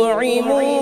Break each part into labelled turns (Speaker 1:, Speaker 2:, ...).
Speaker 1: طعموا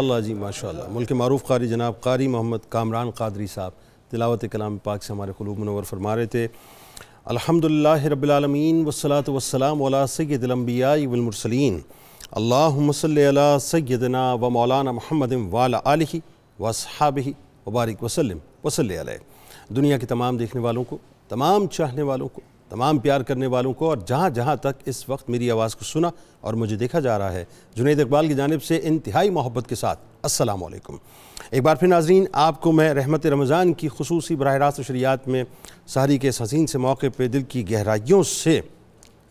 Speaker 2: माशा जी माशा मुल्क मरूफ कारी जनाब कारी मोहम्मद कामरान कादरी साहब तिलावत कलाम पाक से हमारे खलूब मनवर फरमा रहे थे अलहमदिल्ला रबालमीन वसलात वसलाम सैदलम्बियामरसलिन अल्लामसल सैदना व मौलाना महमद वाल वसहाब ही वबारक वसलम वसल दुनिया के तमाम देखने वालों को तमाम चाहने वालों को तमाम प्यार करने वालों को और जहाँ जहाँ तक इस वक्त मेरी आवाज़ को सुना और मुझे देखा जा रहा है जुनेद इकबाल की जानब से इंतहाई मोहब्बत के साथ असलकुम एक बार फिर नाजरीन आपको मैं रहमत रमज़ान की खसूसी बरह रास्त शरियात में सहरी के इस हसीन से मौके पर दिल की गहराइयों से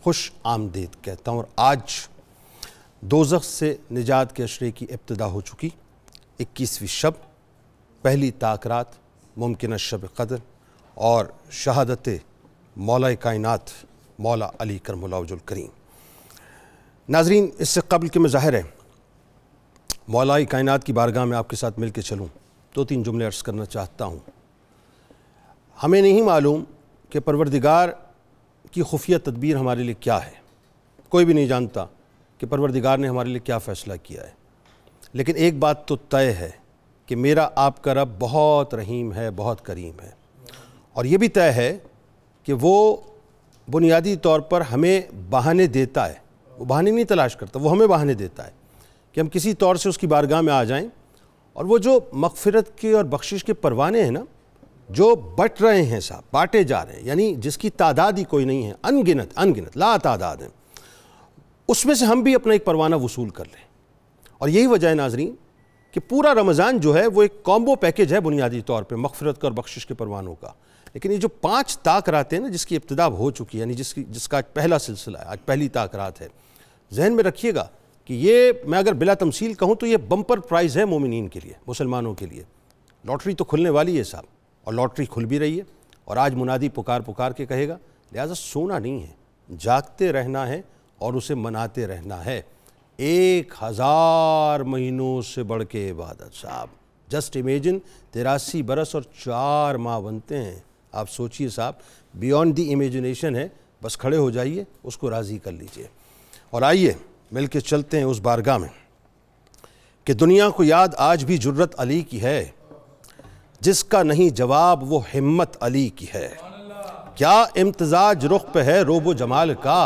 Speaker 2: खुश आमदेद कहता हूँ और आज दोजख से निजात के अशरे की इब्तदा हो चुकी इक्कीसवीं शब पहली ताकरात मुमकिन शब कदर और शहादत मौला कायनत मौला अली करमलाजुल करीम नाजरीन इससे कबल के मज़ाहिर है मौलाई कायनत की बारगाह में आपके साथ मिल के चलूँ दो तीन जुमले अर्ज़ करना चाहता हूँ हमें नहीं मालूम कि परवरदिगार की खुफिया तदबीर हमारे लिए क्या है कोई भी नहीं जानता कि परवरदिगार ने हमारे लिए क्या फ़ैसला किया है लेकिन एक बात तो तय है कि मेरा आपका रब बहुत रहीम है बहुत करीम है और ये भी तय है कि वो बुनियादी तौर पर हमें बहाने देता है वो बहाने नहीं तलाश करता वो हमें बहाने देता है कि हम किसी तौर से उसकी बारगाह में आ जाएं और वो जो मगफरत के और बख्शिश के परवाने हैं ना जो बट रहे हैं साहब बांटे जा रहे हैं यानी जिसकी तादाद ही कोई नहीं है अनगिनत अनगिनत ला तादाद हैं उसमें से हम भी अपना एक परवाना वसूल कर लें और यही वजह है नाजरीन कि पूरा रमज़ान जो है वो एक कॉम्बो पैकेज है बुनियादी तौर पर मगफरत का और बख्शिश के परवानों का लेकिन ये जो पांच ताक रातें ना जिसकी इब्तदा हो चुकी है यानी जिसकी जिसका आज पहला सिलसिला है आज पहली ताक रात है जहन में रखिएगा कि ये मैं अगर बिला तमसील कहूँ तो ये बम्पर प्राइज़ है मोमिन के लिए मुसलमानों के लिए लॉटरी तो खुलने वाली है साहब और लॉटरी खुल भी रही है और आज मुनादी पुकार पुकार के कहेगा लिहाजा सोना नहीं है जागते रहना है और उसे मनाते रहना है एक हज़ार महीनों से बढ़ के इबादत साहब जस्ट इमेजिन तिरासी बरस और चार माह बनते हैं आप सोचिए साहब बियॉन्ड दी इमेजिनेशन है बस खड़े हो जाइए उसको राज़ी कर लीजिए और आइए मिल चलते हैं उस बारगाह में कि दुनिया को याद आज भी जुर्रत अली की है जिसका नहीं जवाब वो हिम्मत अली की है क्या इम्तजाज रुख पे है रोबो जमाल का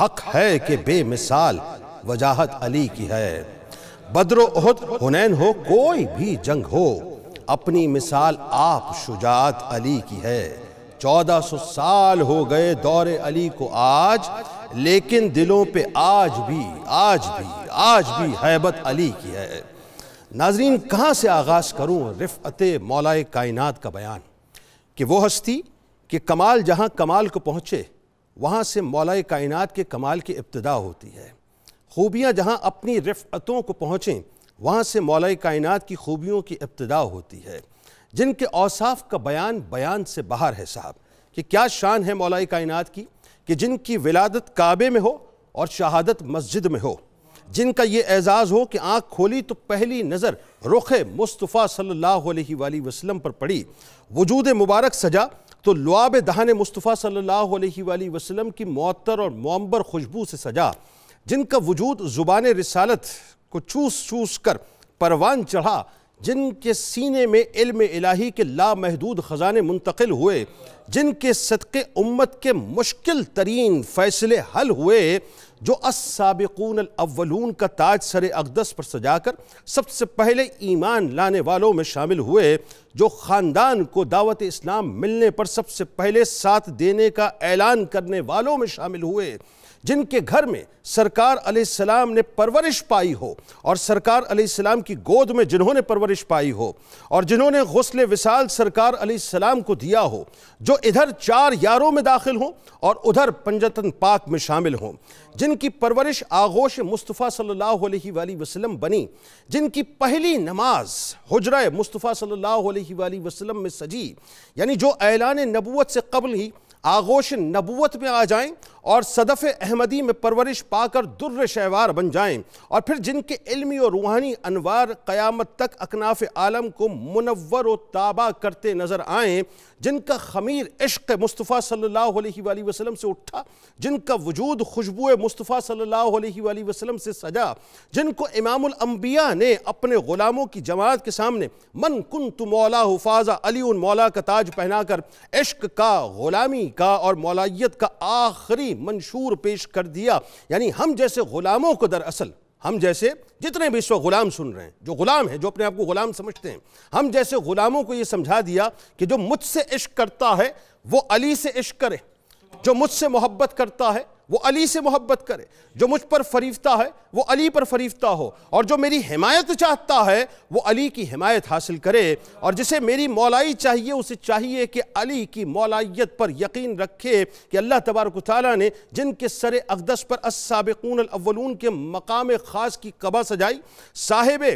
Speaker 2: हक है कि बेमिसाल वजाहत अली की है बद्रोहद हुनैन हो कोई भी जंग हो अपनी मिसाल आप शुजात अली की है चौदह सौ साल हो गए दौरे अली को आज लेकिन दिलों पे आज भी आज भी आज भी हैबत अली की है नाजरीन कहाँ से आगाज़ करूँ रिफ़त मौलाए कायनात का बयान कि वो हस्ती कि कमाल जहाँ कमाल को पहुँचे वहाँ से मौलाए कायनात के कमाल की इब्तदा होती है खूबियाँ जहाँ अपनी रिफ़तों को पहुँचें वहाँ से मौलाई कायनात की खूबियों की इब्तदा होती है जिनके औसाफ का बयान बयान से बाहर है साहब कि क्या शान है मौलाई कायनात की कि जिनकी विलादत काबे में हो और शहादत मस्जिद में हो जिनका ये एज़ाज़ हो कि आँख खोली तो पहली नज़र रुख मुस्तफ़ा सल्लल्लाहु अलैहि वसल्लम पर पड़ी वजूद मुबारक सजा तो लुआब दहान मुस्तफ़ा सल्लल्लाहु अलैहि वसल्लम की मअतर और मम्बर खुशबू से सजा जिनका वजूद ज़ुबान रसालत को चूस चूस कर परवान चढ़ा जिनके सीने में इल्म इलाही के लामहदूद ख़जाने मुंतकिल हुए जिनके सदक़े उम्मत के मुश्किल तरीन फ़ैसले हल हुए जो असाबिकून अव्वलून का ताज सर अकदस पर सजाकर सबसे पहले ईमान लाने वालों में शामिल हुए जो ख़ानदान को दावत इस्लाम मिलने पर सबसे पहले साथ देने का ऐलान करने वालों में शामिल हुए जिनके घर में सरकार अलैहिस्सलाम ने परवरिश पाई हो और सरकार अलैहिस्सलाम की गोद में जिन्होंने परवरिश पाई हो और जिन्होंने गसल विसाल सरकार अलैहिस्सलाम को दिया हो जो इधर चार यारों में दाखिल हों और उधर पंजतन पाक में शामिल हों जिनकी परवरिश आगोश मुस्तफ़ा सल्लल्लाहु अलैहि बनी जिनकी पहली नमाज हजरा मुस्तफ़ा सल्लल्लाहु अलैहि में सजी यानी जो ऐलान नबूत से कबल ही आगोश नबूत में आ जाएं और सदफ़ अहमदी में परवरिश पाकर दुर्र शहवार बन जाएं और फिर जिनके इल्मी और रूहानी अनवार क़यामत तक अकनाफ आलम को मुनवर व ताबा करते नज़र आएँ जिनका खमीर इश्क मुस्तफ़ा सल्ला वसलम से उठा जिनका वजूद खुशबू मुस्तफ़ा सल्ला वसलम से सजा जिनको इमामबिया ने अपने ग़ुलामों की जमात के सामने मन कुन तो मौला हुफाजा अली उन मौला का ताज पहनाकर इश्क का ग़ुलामी का और मौलाइत का आखिरी नहीं मंशूर पेश कर दिया यानी हम जैसे ग़ुलामों को दरअसल हम जैसे जितने भी इस वक्त गुलाम सुन रहे हैं जो गुलाम हैं जो अपने आप को गुलाम समझते हैं हम जैसे गुलामों को ये समझा दिया कि जो मुझसे इश्क करता है वो अली से इश्क करे जो मुझसे मोहब्बत करता है वो अली से मोहब्बत करे जो मुझ पर फरीफता है वो अली पर फरीफता हो और जो मेरी हिमायत चाहता है वो अली की हिमायत हासिल करे और जिसे मेरी मौलाई चाहिए उसे चाहिए कि अली की मौलाइत पर यकीन रखे कि अल्लाह तबारक ताली ने जिनके सर अकदस पर असाबिकून अव्वलून के मकाम ख़ास की कबा सजाई साहेब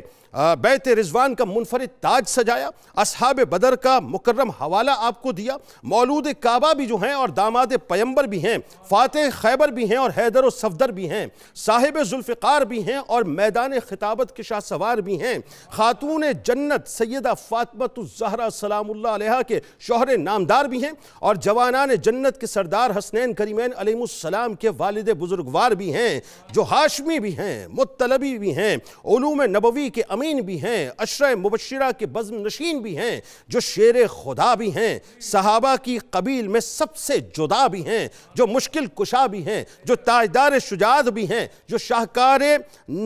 Speaker 2: बैत रिजवान का मुनफरद ताज सजाया असहाब बदर का मुकर्रम हवाला आपको दिया मौलूद काबा भी जो हैं और दामाद पैम्बर भी हैं फ़ातह खैब खैबर भी हैं और हैदर और सफदर भी हैं साहिब जुल्फ़ार भी हैं और मैदान खिताबत के शाह सवार भी हैं खातून जन्नत सैदा फ़ातमतुलजहरा सलाम्ला के शोहर नामदार भी हैं और जवानान जन्नत के सरदार हसनैन करीमैन अलैहिस्सलाम के वालद बुजुर्गवार भी हैं जो हाशमी भी हैं मुतलबी भी हैं ूम नबवी के अमीन भी हैं अशर मुबशरा के बज़म नशीन भी हैं जो शेर खुदा भी हैं सहाबा की कबील में सबसे जुदा भी हैं जो मुश्किल कुशा भी हैं हैं जो ताजदार शुजात भी हैं जो शाहकार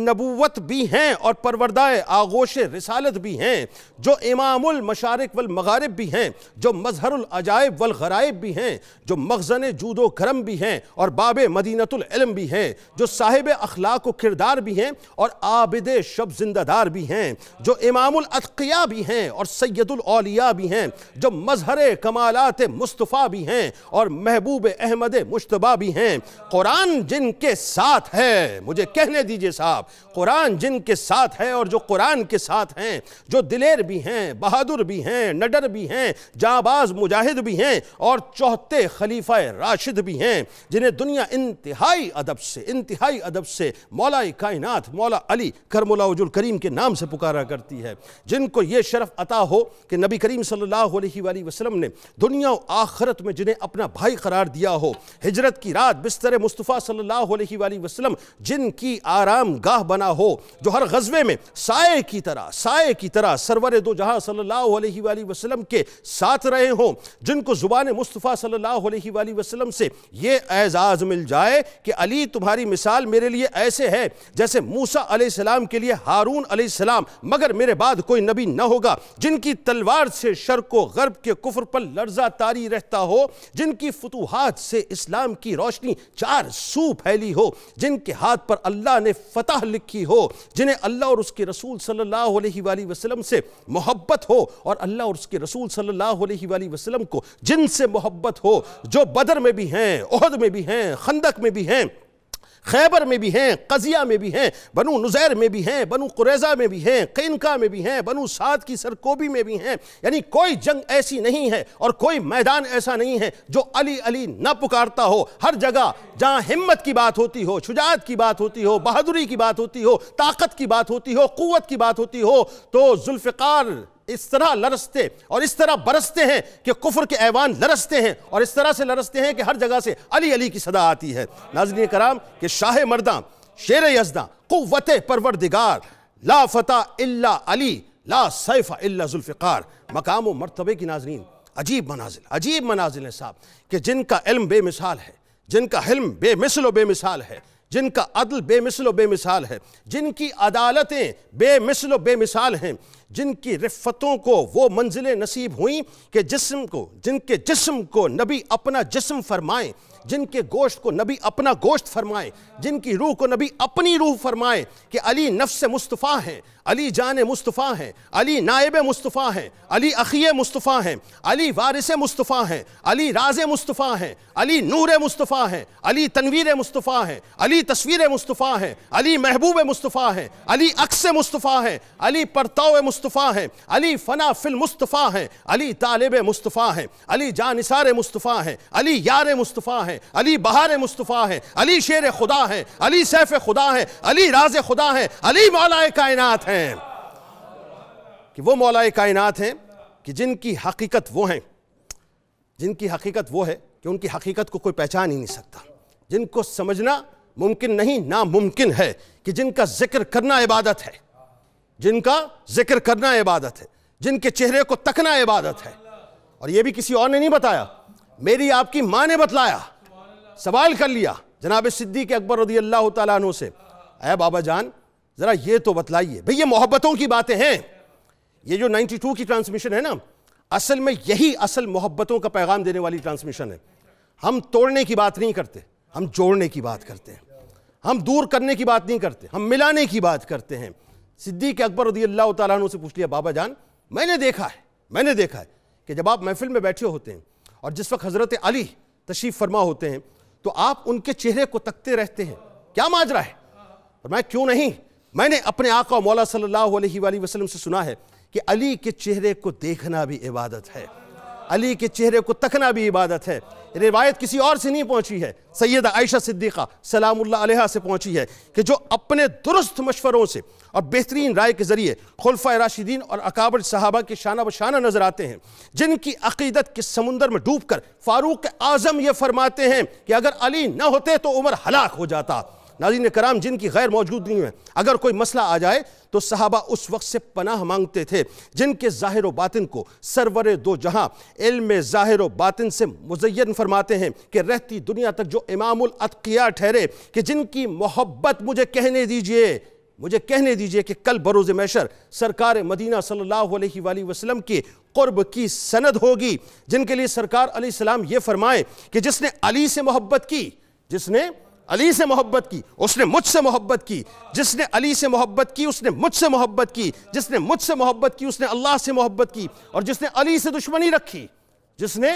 Speaker 2: नबूवत भी हैं और परवरदा आगोश रसालत भी हैं जो इमामुल मशारक वल मगारब भी हैं जो मजहरुल अजायब वल गरायब भी हैं जो मखजन जूदो करम भी हैं और बाब मदीनतम भी हैं जो साहिब अखलाक व किरदार भी हैं और आबिद शब जिंदादार भी हैं जो इमामिया भी हैं और सैदुलौलिया भी हैं जो मजहर कमालत मुस्तफ़ा भी हैं और महबूब अहमद मुशतबा भी हैं कुरान जिनके साथ है मुझे कहने दीजिए साहब कुरान जिनके साथ है और जो कुरान के साथ हैं जो दिलेर भी हैं बहादुर भी हैं नडर भी हैं जाबाज मुजाहिद भी हैं और चौथे खलीफा राशिद भी हैं जिन्हें दुनिया इंतहाई अदब से इंतहाई अदब से मौला कायनात मौला अली करमलाजुल करीम के नाम से पुकारा करती है जिनको ये शरफ अता हो कि नबी करीम सल्ला वसलम ने दुनिया आखरत में जिन्हें अपना भाई करार दिया हो हिजरत की रात बिस्तर अख्तर मुस्तफ़ा सल्लल्लाहु अलैहि वसल्लम जिनकी आराम गाह बना हो जो हर गजबे में साय की तरह साय की तरह सरवर दो जहाँ सल्लल्लाहु अलैहि वसल्लम के साथ रहे हों जिनको ज़ुबान मुस्तफ़ा सल्लल्लाहु अलैहि वसल्लम से यह एजाज़ मिल जाए कि अली तुम्हारी मिसाल मेरे लिए ऐसे है जैसे मूसा अलैहिस्सलाम के लिए हारून अलैहिस्सलाम मगर मेरे बाद कोई नबी न होगा जिनकी तलवार से शर्क व गर्ब के कुफर पर लर्जा तारी रहता हो जिनकी फतूहत से इस्लाम की रोशनी चार सू फैली हो जिनके हाथ पर अल्लाह ने फतह लिखी हो जिन्हें अल्लाह और उसके रसूल सल्लल्लाहु अलैहि वसलम से मोहब्बत हो और अल्लाह और उसके रसूल सल्लल्लाहु अलैहि को जिनसे मोहब्बत हो जो बदर में भी हैं ओहद में भी हैं खंदक में भी हैं खैबर में भी हैं कजिया में भी हैं बनु नुज़ैर में भी हैं बनु कुरेज़ा में भी हैं कनका में भी हैं बनु साद की सरकोबी में भी हैं यानी कोई जंग ऐसी नहीं है और कोई मैदान ऐसा नहीं है जो अली अली न पुकारता हो हर जगह जहाँ हिम्मत की बात होती हो शुजात की बात होती हो बहादुरी की बात होती हो ताकत की बात होती हो क़ुत की बात होती हो तो जुल्फ़ार इस तरह लरसते और इस तरह बरसते हैं कि कुफर के ऐवान लरसते हैं और इस तरह से लरसते हैं कि हर जगह से अली अली की सदा आती है नाजन कराम के शाह मरदा शेर यजदा कुत परवरदिगार ला फता इल्ला अली ला सैफ़ा इल्ला जुल्फ़ार मकाम मरतबे की नाजरीन अजीब मनाजिल अजीब मनाजिल है साहब कि जिनका इल्म बेमिसाल है जिनका हिल्म बेमिसल व बेमिसाल है जिनका अदल बेमिसल व बेमिसाल है जिनकी अदालतें बेमिसल व बेमिसाल हैं जिनकी रिफ़तों को वो मंजिलें नसीब हुई कि जिसम को जिनके जिसम को नबी अपना जिसम फरमाएं जिनके गोश्त को नबी अपना गोश्त फरमाए जिनकी रूह को नबी अपनी रूह फरमाए कि अली नफ्स मुस्तफ़ा हैं अली जान मुस्तफ़ा हैं अली नायब मुस्तफ़ा हैं अली अखिय मुस्तफ़ा हैं अली वारिस मुस्तफ़ा हैं अली राज मुस्तफ़ा हैं अली नूर मुस्तफ़ा हैं अली तनवीर मुस्तफ़ा हैं अली तस्वीर मुस्तफ़ा हैं अली महबूब मुस्तफ़ा हैं अली अक्स मुस्तफ़ा हैं अली परताव मुस्तफ़ा हैं अली फ़ना फिल मुस्तफ़ा हैं अली तालब मुस्तफ़ा हैं अली जानसार मुस्तफ़ा हैं अली यार मुस्तफ़ा हैं अली बहार मुस्तफ़ा हैं अली शेर खुदा हैं अली सैफ़ खुदा हैं अली राज खुदा हैं अली मौलाए कायनात हैं हैं कि वो मौलाए कायनात हैं कि जिनकी हकीकत वो हैं जिनकी हकीकत वो है कि उनकी हकीकत को कोई पहचान ही नहीं सकता जिनको समझना मुमकिन नहीं नामुमकिन है कि जिनका जिक्र करना इबादत है जिनका जिक्र करना इबादत है जिनके चेहरे को तकना इबादत है और ये भी किसी और ने नहीं बताया मेरी आपकी माँ ने बतलाया सवाल कर लिया जनाब सिद्दीक अकबर रदी अल्लाह तु से अः बाबा जान ज़रा ये तो बतलाइए भाई ये मोहब्बतों की बातें हैं ये जो 92 की ट्रांसमिशन है ना असल में यही असल मोहब्बतों का पैगाम देने वाली ट्रांसमिशन है हम तोड़ने की बात नहीं करते हम जोड़ने की बात करते हैं हम दूर करने की बात नहीं करते हम मिलाने की बात करते हैं सिद्दीक अकबर रदी अल्लाह तु से पूछ लिया बाबा जान मैंने देखा है मैंने देखा है कि जब आप महफिल में बैठे होते हैं और जिस वक्त हज़रत अली तशीफ फरमा होते हैं तो आप उनके चेहरे को तकते रहते हैं क्या माजरा है मैं क्यों नहीं मैंने अपने आका मौला सल्लल्लाहु अलैहि वसल्लम से सुना है कि अली के चेहरे को देखना भी इबादत है अली के चेहरे को तकना भी इबादत है रिवायत किसी और से नहीं पहुंची है सैयद आयशा सिद्दीक़ा अलैहा से पहुंची है कि जो अपने दुरुस्त मशवरों से और बेहतरीन राय के ज़रिए खुलफा राशिदीन और अकाबर साहबा के शाना बशाना नज़र आते हैं जिनकी अकीदत के समुंदर में डूब कर फ़ारूक आज़म ये फरमाते हैं कि अगर अली न होते तो उमर हलाक हो जाता नाजीन कराम जिनकी गैर मौजूदगी में अगर कोई मसला आ जाए तो साहबा उस वक्त से पनाह मांगते थे जिनके ज़ाहिर बातिन को सरवर दो जहाँ इल्म ज़ाहिर बातिन से मुजैन फरमाते हैं कि रहती दुनिया तक जो इमामतकिया ठहरे कि जिनकी मोहब्बत मुझे कहने दीजिए मुझे कहने दीजिए कि कल बरोज़ मैशर सरकार मदीना सल्लल्लाहु अलैहि की कुर्ब की सनद होगी जिनके लिए सरकार सलाम ये फरमाए कि जिसने अली से मोहब्बत की जिसने अली से मोहब्बत की उसने मुझसे मोहब्बत की जिसने अली से मोहब्बत की उसने मुझसे मोहब्बत की जिसने मुझसे मोहब्बत की उसने अल्लाह से मोहब्बत की और जिसने अली से दुश्मनी रखी जिसने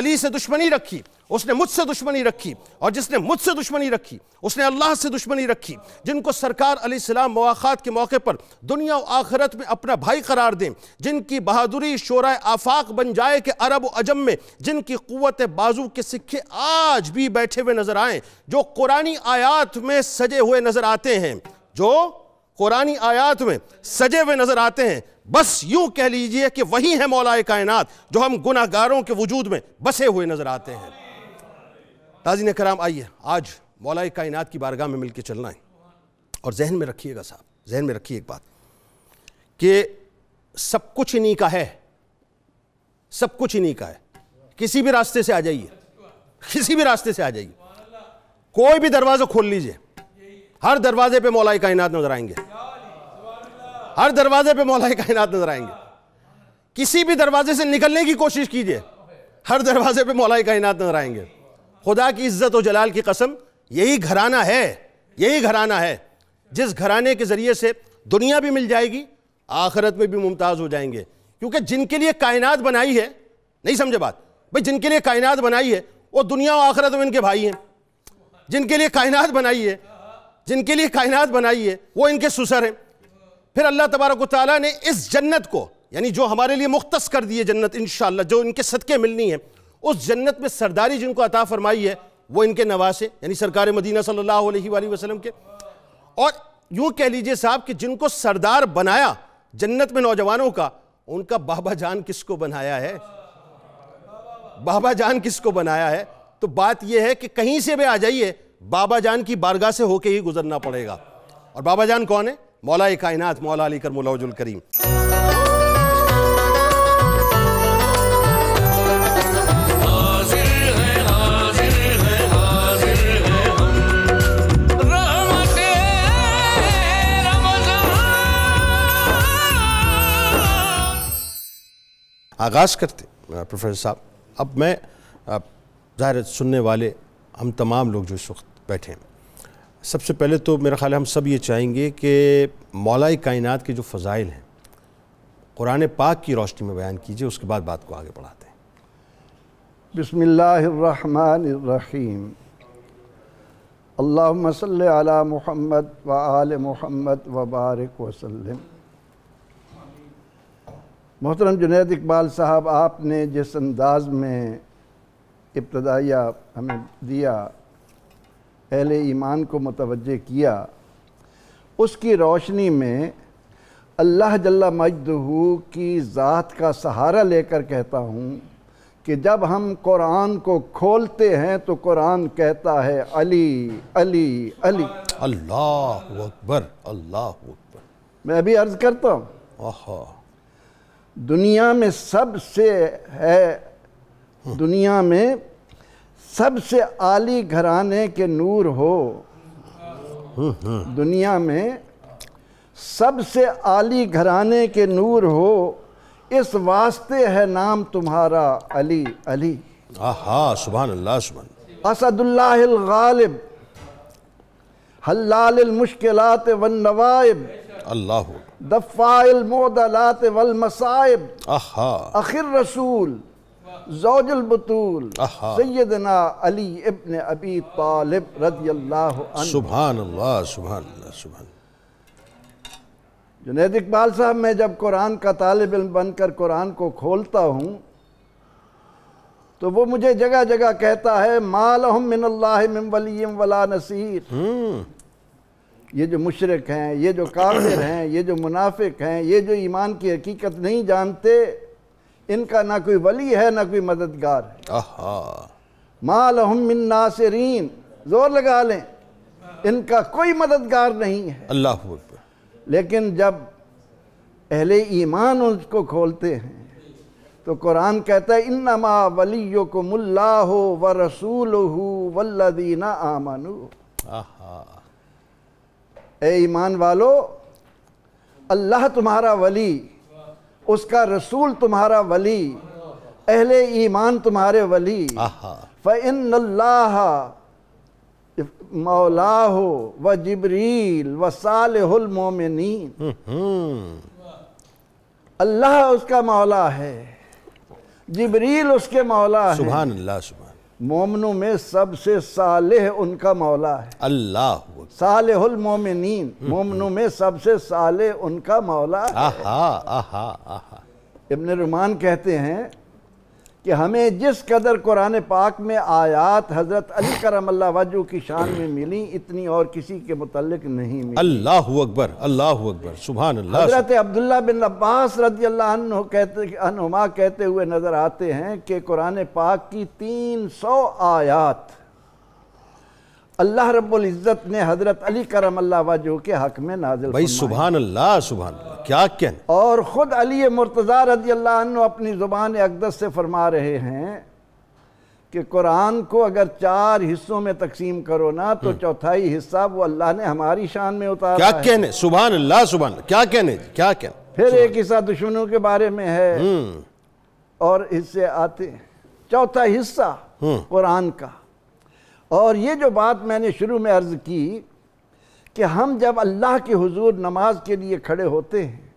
Speaker 2: अली से दुश्मनी रखी उसने मुझसे दुश्मनी रखी और जिसने मुझसे दुश्मनी रखी उसने अल्लाह से दुश्मनी रखी जिनको सरकार सलाम मवाक़ात के मौके पर दुनिया और आखिरत में अपना भाई करार दें जिनकी बहादुरी शोरा आफाक बन जाए कि अरब अजम में जिनकी क़वत बाजू के सिक्के आज भी बैठे हुए नज़र आएँ जो कुरानी आयात में सजे हुए नज़र आते हैं जो कुरानी आयात में सजे हुए नज़र आते हैं बस यूं कह लीजिए कि वही है मौलाए कायनात जो हम गुनागारों के वजूद में बसे हुए नज़र आते हैं ताजी कराम आइए आज मौलाई कायनात की बारगाह में मिल के चलना है और जहन में रखिएगा साहब जहन में रखिए एक बात कि सब कुछ इन्हीं का है सब कुछ इन्हीं का है किसी भी रास्ते से आ जाइए किसी भी रास्ते से आ जाइए कोई भी दरवाज़ा खोल लीजिए हर दरवाजे पे मौलाई कायनात नजर आएंगे हर दरवाजे पे मौलाई कायनात नजर आएंगे किसी भी दरवाजे से निकलने की कोशिश कीजिए हर दरवाजे पे मौलाई कायनात नजर आएंगे खुदा की इज्जत और जलाल की कसम यही घराना है यही घराना है जिस घराने के ज़रिए से दुनिया भी मिल जाएगी आखरत में भी मुमताज़ हो जाएंगे क्योंकि जिनके लिए कायनात बनाई है नहीं समझे बात भाई जिनके लिए कायनात बनाई है वो दुनिया और आखरत में इनके भाई हैं जिनके लिए कायनात बनाई है जिनके लिए कायनात बनाई है वो इनके सुसर हैं फिर अल्लाह तबारक ताली ने इस जन्नत को यानी जो हमारे लिए मुख्त कर दी है जन्नत इन जो इनके सदक़े मिलनी है उस जन्नत में सरदारी जिनको अता फरमाई है वो इनके नवासे यानी सरकार मदीना सल्लल्लाहु अलैहि वसल्लम के और यूं कह लीजिए साहब कि जिनको सरदार बनाया जन्नत में नौजवानों का उनका बाबा जान किसको बनाया है बाबा जान किसको बनाया है तो बात यह है कि कहीं से भी आ जाइए बाबा जान की बारगाह से होके ही गुजरना पड़ेगा और बाबा जान कौन है मौला कायनात मौला अली कर मौलाजुल करीम आगाज़ करते प्रोफेसर साहब अब मैं ज़ाहिर सुनने वाले हम तमाम लोग जो इस वक्त बैठे हैं सबसे पहले तो मेरा ख्याल है हम सब ये चाहेंगे कि मौलाई कायनात के जो फ़ज़ाइल हैं कुरान पाक की रोशनी में बयान कीजिए उसके बाद बात को आगे बढ़ाते हैं
Speaker 3: बसमीम अल्लाह सल मुहम्मद व आल मुहम्मद वबारक वसलम मोहतरम जुनेद इकबाल साहब आपने जिस अंदाज में इब्तदाइया हमें दिया अहल ईमान को मतवज़ किया उसकी रोशनी में अल्लाह जल्ला मजदहू की ज़ात का सहारा लेकर कहता हूँ कि जब हम कुरान को खोलते हैं तो कुरान कहता है अली अली अली अल्लाह अकबर अल्लाह अकबर मैं अभी अर्ज़ करता हूँ दुनिया में सबसे है दुनिया में सबसे आली घराने के नूर हो दुनिया में सबसे आली घराने के नूर हो इस वास्ते है नाम तुम्हारा अली अली हा सुबहान अल्लाह सुबहान असदुल्लाहिल गालिब हल्लालिल मुश्किलात वन नवाइब अल्लाह दफ़ाइल मोदलात वल मसाइब
Speaker 2: आखिर
Speaker 3: रसूल जोजल बतूल सैदना अली इब्न अबी तालिब रदी अल्लाह
Speaker 2: सुबहान अल्लाह सुबहान अल्लाह सुबहान
Speaker 3: जुनेद इकबाल साहब मैं जब कुरान का तालब इल्म बनकर कुरान को खोलता हूँ तो वो मुझे जगह जगह कहता है माल मिन वली वला नसीर हम्म। ये जो मुशरक हैं ये जो काफिर हैं ये जो मुनाफिक हैं ये जो ईमान की हकीकत नहीं जानते इनका ना कोई वली है ना कोई मददगार है माँ नासरीन जोर लगा लें इनका कोई मददगार नहीं है अल्लाह लेकिन जब अहले ईमान उसको खोलते हैं तो कुरान कहता है इन्नमा वली को मुल्ला हो व रसूल हो वल्लदीना आमानु ए ईमान वालो अल्लाह तुम्हारा वली उसका रसूल तुम्हारा वली अहले ईमान तुम्हारे वली फ़िन अल्लाह व जबरील व सालमिन अल्लाह उसका मौला है जबरील उसके मौला है सुबह अल्लाह सुबह मोमनों में सबसे सालेह उनका मौला है अल्लाह सालेहुल मोमिनीन मोमनों में सबसे सालेह उनका मौला है आहा
Speaker 2: आहा आहा
Speaker 3: रुमान कहते हैं कि हमें जिस कदर कुरान पाक में आयात हज़रत अली करम वजू की शान में मिली इतनी और किसी के मुतलक नहीं मिली अल्लाह
Speaker 2: अकबर अल्लाह अकबर सुबह हज़रत
Speaker 3: अब्दुल्ला बिन अब्बास रदी अल्लाह कहते अनुमा कहते हुए नज़र आते हैं कि कुरान पाक की तीन सौ आयात अल्लाह रब्बुल इज़्ज़त ने हज़रत अली करम अल्लाह वजह के हक में नाजिल भाई सुबह अल्लाह सुबह क्या कहें और ख़ुद अली मुर्तज़ा रजी अल्लाह अपनी ज़ुबान अकदस से फरमा रहे हैं कि कुरान को अगर चार हिस्सों में तकसीम करो ना तो हम्म। चौथाई हिस्सा वो अल्लाह ने हमारी शान में उतारा क्या कहने सुबह अल्लाह सुबह क्या कहने क्या कहने फिर एक हिस्सा दुश्मनों के बारे में है हम्म। और हिस्से आते चौथा हिस्सा हम्म। कुरान का और ये जो बात मैंने शुरू में अर्ज़ की कि हम जब अल्लाह के हुजूर नमाज के लिए खड़े होते हैं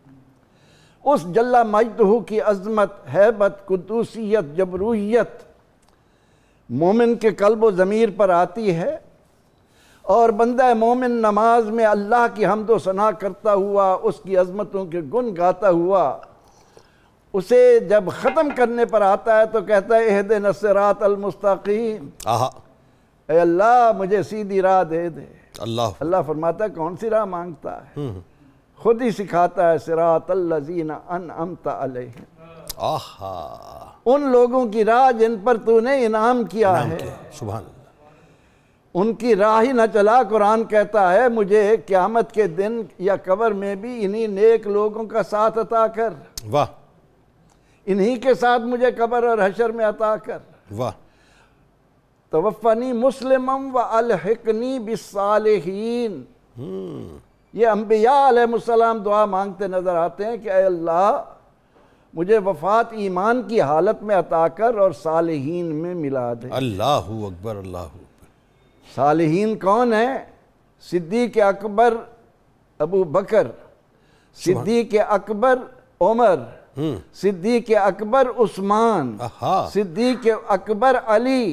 Speaker 3: उस जल्ला मजदू की अजमत हैबत कुदूसीत जबरूत मोमिन के कल्ब ज़मीर पर आती है और बंदा मोमिन नमाज में अल्लाह की हमदो सना करता हुआ उसकी अजमतों के गुन गाता हुआ उसे जब ख़त्म करने पर आता है तो कहता है एहद नसरात अलमुस्ताकीम अल्लाह मुझे सीधी राह दे दे अल्लाह अल्लाह फरमाता है कौन सी राह मांगता है हम्म। खुद ही सिखाता है सिरात अल्लजीना अन अमता
Speaker 2: आहा
Speaker 3: उन लोगों की राह जिन पर तूने इनाम किया है सुबह उनकी राह ही न चला कुरान कहता है मुझे क्यामत के दिन या कबर में भी इन्हीं नेक लोगों का साथ अता कर वाह इन्हीं के साथ मुझे कबर और हशर में अता कर वाह तवफ़नी मुस्लिम व अलहकनी बिसालहीन ये अम्बिया दुआ मांगते नज़र आते हैं कि अल्लाह मुझे वफात ईमान की हालत में अता कर और सालहीन में मिला दे अल्लाह अकबर अल्लाह सालहीन कौन है सिद्दीक अकबर अबू बकर सिद्दीक अकबर उमर हम्म। सिद्दीक अकबर उस्मान सिद्दीक अकबर अली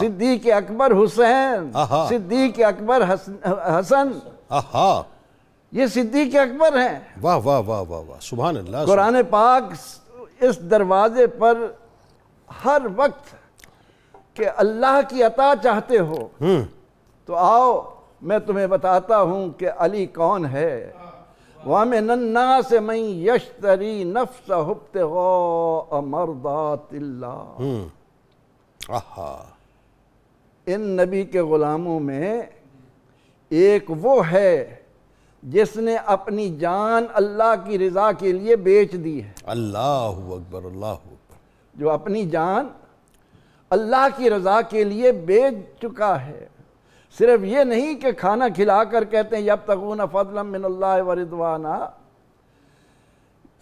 Speaker 3: सिद्दीक अकबर हुसैन सिद्दीक अकबर हसन ये सिद्दीक अकबर हैं वाह वाह वाह वाह वाह सुबह अल्लाह कुरान पाक इस दरवाजे पर हर वक्त के अल्लाह की अता चाहते हो हम्म। तो आओ मैं तुम्हें बताता हूँ कि अली कौन है नफ्स हुप्त हम्म। इन नबी के ग़ुलामों में एक वो है जिसने अपनी जान अल्लाह की रज़ा के लिए बेच दी है अल्लाह अकबर अल्लाह जो अपनी जान अल्लाह की रज़ा के लिए बेच चुका है सिर्फ ये नहीं कि खाना खिलाकर कहते हैं यब तकून फजलम मिनल्ला वरिदवाना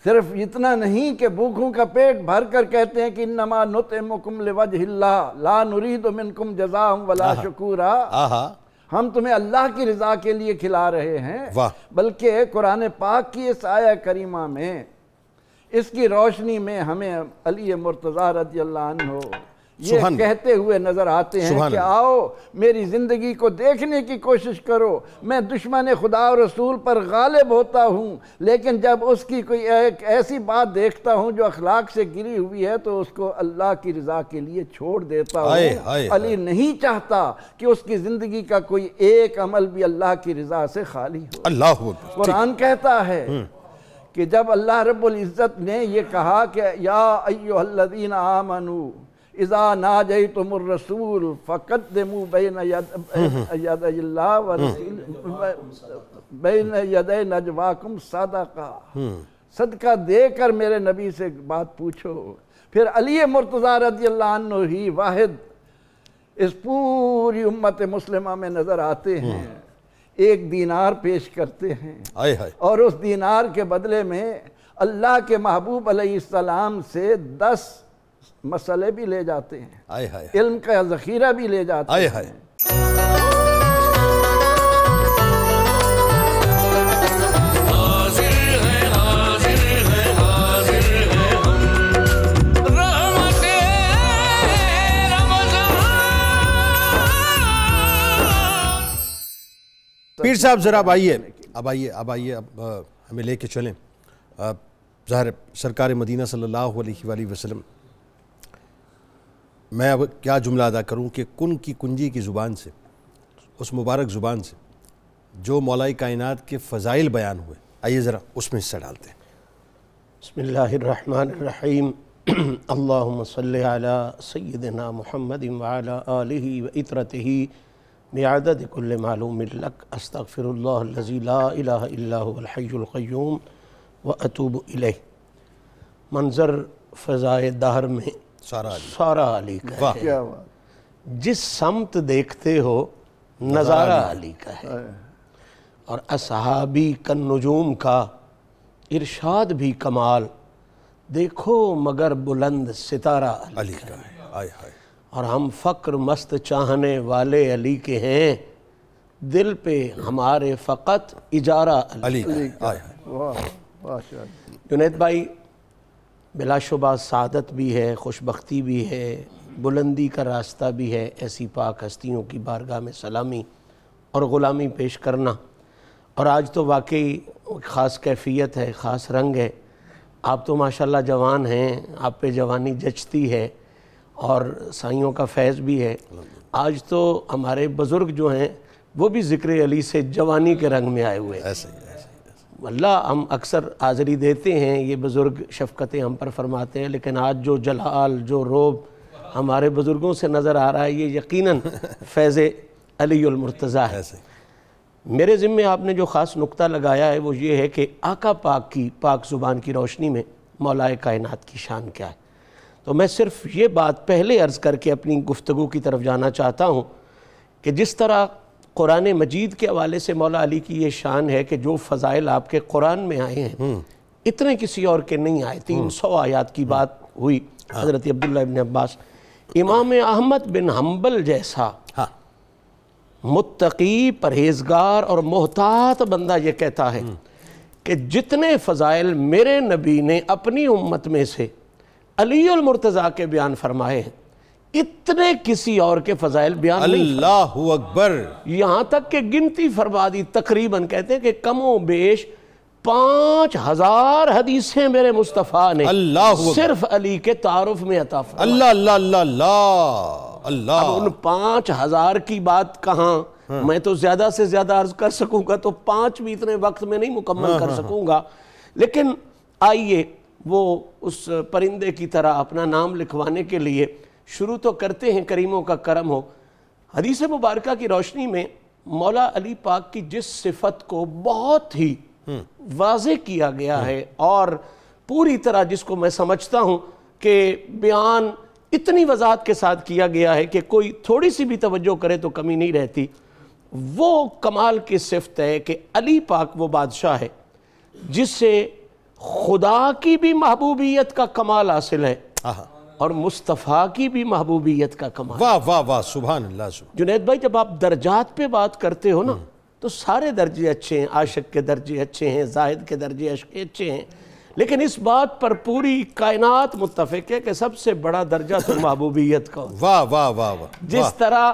Speaker 3: सिर्फ इतना नहीं कि भूखों का पेट भर कर कहते हैं कि नमा नुत मुकुम लिवज ला नुरीद मिनकुम जजा वला शकूरा हम तुम्हें अल्लाह की रजा के लिए खिला रहे हैं बल्कि कुरान पाक की इस आया करीमा में इसकी रोशनी में हमें अली मुर्तज़ा रजी अल्लाह हो ये कहते हुए नजर आते हैं कि आओ मेरी ज़िंदगी को देखने की कोशिश करो मैं दुश्मन खुदा और रसूल पर गालिब होता हूँ लेकिन जब उसकी कोई एक ऐसी बात देखता हूँ जो अखलाक से गिरी हुई है तो उसको अल्लाह की रजा के लिए छोड़ देता हूँ अली नहीं चाहता कि उसकी ज़िंदगी का कोई एक अमल भी अल्लाह की रजा से खाली हो
Speaker 2: अल्लाह कुरान
Speaker 3: कहता है हम्म। कि जब अल्लाह रब्बुल इज़्ज़त ने यह कहा कि या अयोल्लिन आमनू इज़ा नाजई तुमर रसूल फ़कत नजवाकुम सदका सदका दे कर मेरे नबी से बात पूछो फिर अली मुर्तज़ा रदी ही वाहिद इस पूरी उम्मत मुस्लिमा में नज़र आते हैं एक दीनार पेश करते हैं आए आए। और उस दीनार के बदले में अल्लाह के महबूब अलैहिस्सलाम से दस मसले भी ले जाते हैं आए हाय इल्म का जखीरा भी ले जाते आए हाय
Speaker 2: पीर साहब ज़रा अब आइए अब आइए अब आइए अब हमें लेके चलें ज़ाहिर सरकार मदीना सल्लल्लाहु अलैहि वसल्लम मैं अब क्या जुमला अदा करूं कि कुन की कुंजी की ज़ुबान से उस मुबारक ज़ुबान से जो मौलाई कायनात के फ़ज़ाइल बयान हुए आइए ज़रा उसमें हिस्सा डालते
Speaker 4: हैं बसमीम अल्लाम सैदना महमद व ही मियादत कुल मालूम लक व अतूब मंज़र फ़ज़ाए दहर में सारा अली जिस समत देखते हो नज़ारा अली का है और असहाबी का इरशाद भी कमाल देखो मगर बुलंद सितारा अली, अली का है और हम फ़क्र मस्त चाहने वाले अली के हैं दिल पे हमारे फ़कत इजारा अली, अली का
Speaker 3: है
Speaker 4: जुनेद भाई बिलाशुबा सदत भी है खुशबी भी है बुलंदी का रास्ता भी है ऐसी पाक हस्तियों की बारगाह में सलामी और ग़ुलामी पेश करना और आज तो वाकई ख़ास कैफियत है ख़ास रंग है आप तो माशाल्लाह जवान हैं आप पे जवानी जचती है और साइयों का फैज़ भी है आज तो हमारे बुज़ुर्ग जो हैं वो भी ज़िक्र अली से जवानी के रंग में आए हुए हैं ऐसे अल्लाह हम अक्सर हाज़री देते हैं ये बुज़ुर्ग शफ़क़तें हम पर फरमाते हैं लेकिन आज जो जलाल जो रोब हमारे बुज़ुर्गों से नज़र आ रहा है ये यकीनन फैज़ अलीमरतज़ा है मेरे ज़िम्मे आपने जो ख़ास नुक्ता लगाया है वो ये है कि आका पाक की पाक ज़ुबान की रोशनी में मौलाए कायनात की शान क्या है तो मैं सिर्फ़ ये बात पहले अर्ज़ करके अपनी गुफ्तु की तरफ जाना चाहता हूँ कि जिस तरह कुरान मजीद के हवाले से मौला अली की ये शान है कि जो फ़ज़ाइल आपके कुरान में आए हैं हम्म। इतने किसी और के नहीं आए तीन हम्म। सौ आयात की बात हम्म। हुई हाँ। हज़रत अब्दुल्ला इबन अब्बास इमाम अहमद बिन हम्बल जैसा मुतकी हाँ। मुत्तकी परहेजगार और मोहतात बंदा ये कहता है कि जितने फ़ज़ाइल मेरे नबी ने अपनी उम्मत में से अली मुर्तज़ा के बयान फरमाए हैं इतने किसी और के फजाइल बयान अल्लाह अकबर यहां तक के गिनती फरमा दी तकरीबन कहते हैं कि कमो बेश पांच हजार हदीसें मेरे मुस्तफ़ा ने अल्लाह सिर्फ अली के तारफ में अताफ अल्लाह अल्लाह अल्लाह अल्लाह अल्लाह उन पांच हजार की बात कहाँ हाँ। मैं तो ज्यादा से ज्यादा अर्ज कर सकूंगा तो पांच भी इतने वक्त में नहीं मुकम्मल हाँ, कर हाँ, हाँ। सकूंगा लेकिन आइए वो उस परिंदे की तरह अपना नाम लिखवाने के लिए शुरू तो करते हैं करीमों का करम हो हदीस मुबारक की रोशनी में मौला अली पाक की जिस सिफत को बहुत ही हम्म। वाज किया गया हम्म। है और पूरी तरह जिसको मैं समझता हूँ कि बयान इतनी वजाहत के साथ किया गया है कि कोई थोड़ी सी भी तवज्जो करे तो कमी नहीं रहती वो कमाल की सिफत है कि अली पाक वो बादशाह है जिससे खुदा की भी महबूबियत का कमाल हासिल है और मुस्तफ़ा की भी महबूबियत का कमाल वाह वाह वाह सुबह जुनेद भाई जब आप दर्जात पे बात करते हो ना तो सारे दर्जे अच्छे हैं आशक के दर्जे अच्छे हैं जाहिद के दर्जे अच्छे हैं लेकिन इस बात पर पूरी कायनात मुतफिक है कि सबसे बड़ा दर्जा तो महबूबियत का वाह वाह वाह वाह जिस तरह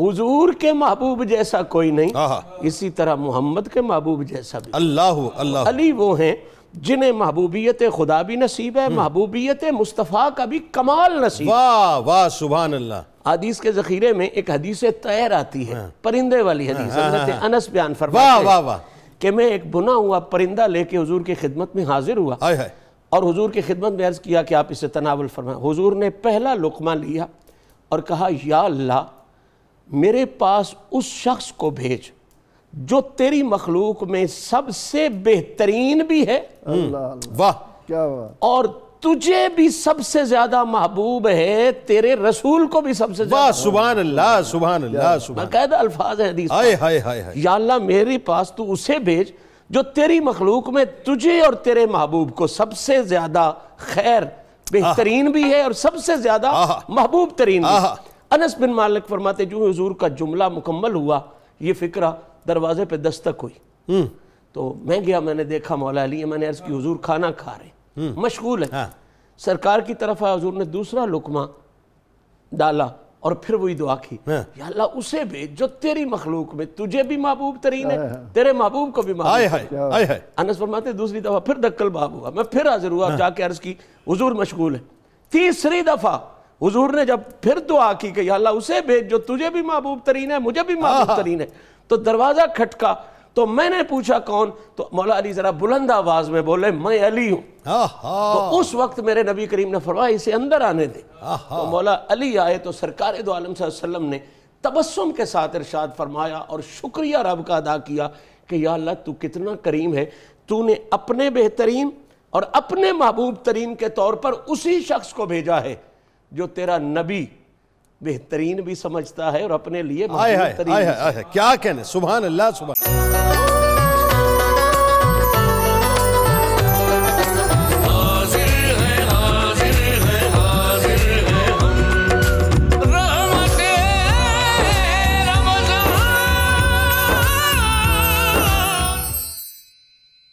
Speaker 4: हुजूर के महबूब जैसा कोई नहीं इसी तरह मोहम्मद के महबूब जैसा भी अल्लाह अल्लाह अली वो हैं जिन्हें महबूबियत खुदा भी नसीब है हम्म। महबूबियत मुस्तफ़ा का भी कमाल नसीब वाह वाह सुबह अल्लाह हदीस के जखीरे में एक हदीस तैर आती है हाँ। परिंदे वाली हदीस हाँ, हाँ, अनस बयान फरमा वाह वाह कि मैं एक बुना हुआ परिंदा लेके हजूर की खिदमत में हाजिर हुआ आए है। और हजूर की खिदमत में अर्ज़ किया कि आप इसे तनावल फरमाए हजूर ने पहला लुकमा लिया और कहा या अल्लाह मेरे पास उस शख्स को भेज जो तेरी मखलूक में सबसे बेहतरीन भी है
Speaker 3: वाह क्या वाह
Speaker 4: और तुझे भी सबसे ज्यादा महबूब है तेरे रसूल को भी सबसे ज्यादा सुबह अल्लाह सुबह अल्लाह सुबह बाकायदा अल्फाज है या मेरे पास तू उसे भेज जो तेरी मखलूक में तुझे और तेरे महबूब को सबसे ज्यादा खैर बेहतरीन भी है और सबसे ज्यादा महबूब तरीन अनस बिन मालिक फरमाते जो हजूर का जुमला मुकम्मल हुआ ये फिक्रा दरवाजे पे दस्तक हुई हम्म। तो मैं गया मैंने देखा मौला अली मैंने अर्ज़ की हजूर खाना खा रहे हम्म। मशगूल है हाँ। सरकार की तरफ आया हजूर ने दूसरा लुकमा डाला और फिर वही दुआ की हाँ। या अल्लाह उसे भेज जो तेरी मखलूक में तुझे भी महबूब तरीन है हाँ, हाँ। तेरे महबूब को भी महबूब अनस फरमाते दूसरी दफ़ा फिर दक्कल बाब हुआ मैं फिर हाजिर हुआ जाके अर्ज़ की हजूर मशगूल है तीसरी दफ़ा हजूर ने जब फिर दुआ की कि अल्लाह उसे भेज जो तुझे भी महबूब तरीन है मुझे भी महबूब तरीन है तो दरवाज़ा खटका तो मैंने पूछा कौन तो मौला अली जरा बुलंद आवाज में बोले मैं अली हूँ तो उस वक्त मेरे नबी करीम ने फरमाया इसे अंदर आने दे तो मौला अली आए तो सरकार दो आलम सल्लम ने तबस्सुम के साथ इरशाद फरमाया और शुक्रिया रब का अदा किया कि या अल्लाह तू कितना करीम है तूने अपने बेहतरीन और अपने महबूब तरीन के तौर पर उसी शख्स को भेजा है जो तेरा नबी बेहतरीन भी समझता है और अपने लिए आए आए, आए आए, आए आए,
Speaker 2: क्या कहने सुबह अल्लाह सुबह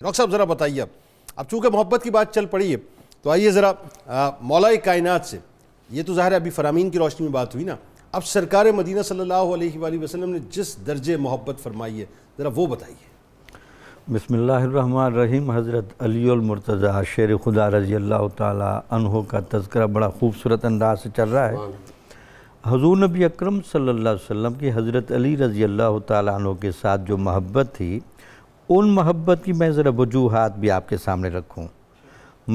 Speaker 2: डॉक्टर साहब ज़रा बताइए अब चूंकि मोहब्बत की बात चल पड़ी है तो आइए ज़रा मौलाई कायनात से ये तो ज़ाहिर अभी फ़रामीन की रोशनी में बात हुई ना अब सरकार मदीना सल्लल्लाहु अलैहि वसल्लम ने जिस दर्जे मोहब्बत फरमाई है ज़रा वो बताइए
Speaker 5: बसमीम हज़रत अलीमरतज़ा शेर खुदा रजी अल्लाह तहों का तस्करा बड़ा खूबसूरत अंदाज से चल रहा है हजू हाँ। नबी अकरम सल्लल्लाहु अलैहि वसल्लम की हज़रत अली रज़ी अल्लाह तहों के साथ जो महब्बत थी उन महब्बत की मैं ज़रा वजूहत भी आपके सामने रखूँ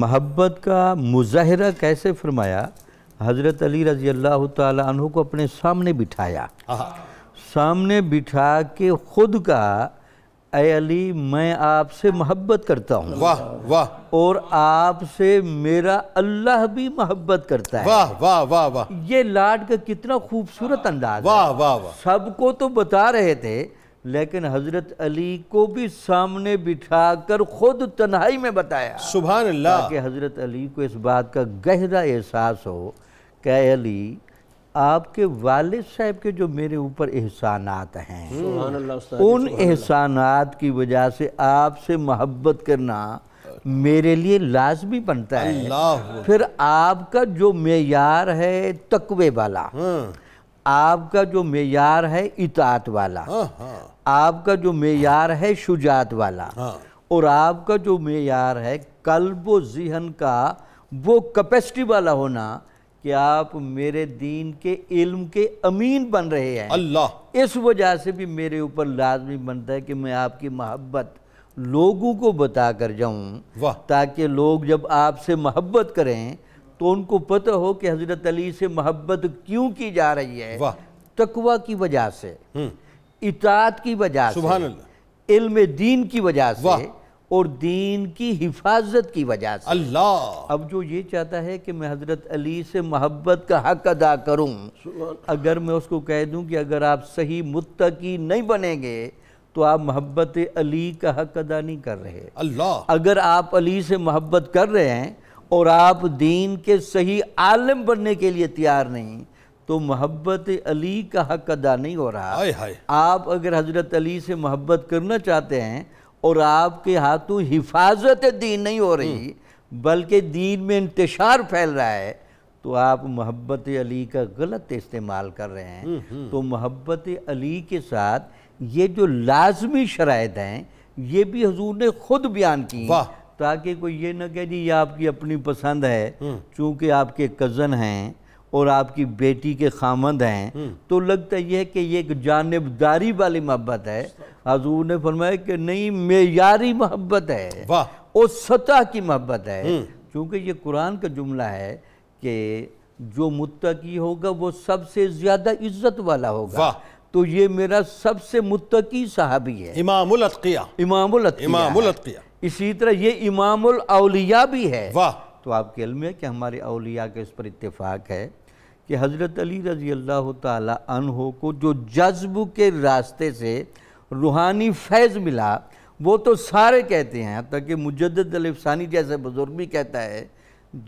Speaker 5: महब्बत का मुजाहरा कैसे फरमाया हज़रत अली रजी अल्लाह तु को अपने सामने बिठाया सामने बिठा के खुद का ए अली मैं आपसे मोहब्बत करता हूँ वाह वाह और आपसे मेरा अल्लाह भी मोहब्बत करता है वाह वाह वाह वाह ये लाड का कितना खूबसूरत हाँ। अंदाज वाह वाह वाह सबको तो बता रहे थे लेकिन हजरत अली को भी सामने बिठाकर खुद तन्हाई में बताया सुबह अल्लाह के हजरत अली को इस बात का गहरा एहसास हो अली आपके वालिद साहब के जो मेरे ऊपर एहसानात हैं उन एहसानात की वजह से आपसे मोहब्बत करना मेरे लिए लाजमी बनता है फिर आपका जो मैार है तकवे वाला हाँ। आपका जो मैार है इतात वाला हाँ, हाँ। आपका जो मैार है शुजात वाला और आपका जो मैार है कल्ब जहन का वो कैपेसिटी वाला होना कि आप मेरे दीन के इल्म के अमीन बन रहे हैं अल्लाह इस वजह से भी मेरे ऊपर लाजमी बनता है कि मैं आपकी मोहब्बत लोगों को बता कर जाऊं ताकि लोग जब आपसे मोहब्बत करें तो उनको पता हो कि हज़रत अली से मोहब्बत क्यों की जा रही है तकवा की वजह से हम्म। इतात की वजह से इल्म दीन की वजह से और दीन की हिफाजत की वजह से अल्लाह अब जो ये चाहता है कि मैं हज़रत अली से मोहब्बत का हक अदा करूं अगर मैं उसको कह दूं कि अगर आप सही मुत्तकी नहीं बनेंगे तो आप मोहब्बत अली का हक अदा नहीं कर रहे अल्लाह अगर आप अली से मोहब्बत कर रहे हैं और आप दीन के सही आलम बनने के लिए तैयार नहीं तो मोहब्बत अली का हक अदा नहीं हो रहा आए, आए। आप अगर हज़रत अली से मोहब्बत करना चाहते हैं और आपके हाथों हिफाजत दीन नहीं हो रही हम्म। बल्कि दीन में इंतशार फैल रहा है तो आप मोहब्बत अली का गलत इस्तेमाल कर रहे हैं हम्म, हम्म। तो मोहब्बत अली के साथ ये जो लाजमी शराइ हैं ये भी हजूर ने खुद बयान की ताकि कोई ये ना कहे जी ये आपकी अपनी पसंद है चूँकि आपके कज़न हैं और आपकी बेटी के खामंद हैं हम्म। तो लगता यह है कि ये एक जानबदारी वाली मोहब्बत है हजूर ने फरमाया कि नहीं मेयारी मोहब्बत है और सतह की मोहब्बत है हम्म। क्योंकि ये कुरान का जुमला है कि जो मुतकी होगा वो सबसे ज़्यादा इज्जत वाला होगा तो ये मेरा सबसे मुतकी साहबी है इमामुल इमामुल इमामुल इसी तरह ये इमामुल अलिया भी है वाह तो आपके इल्म है कि हमारे अलिया के इस पर इतफ़ाक़ है कि हज़रत अली रज़ी अल्लाह तहो को जो जज्ब के रास्ते से रूहानी फैज़ मिला वो तो सारे कहते हैं तक कि मुजद जैसे बुज़ुर्ग भी कहता है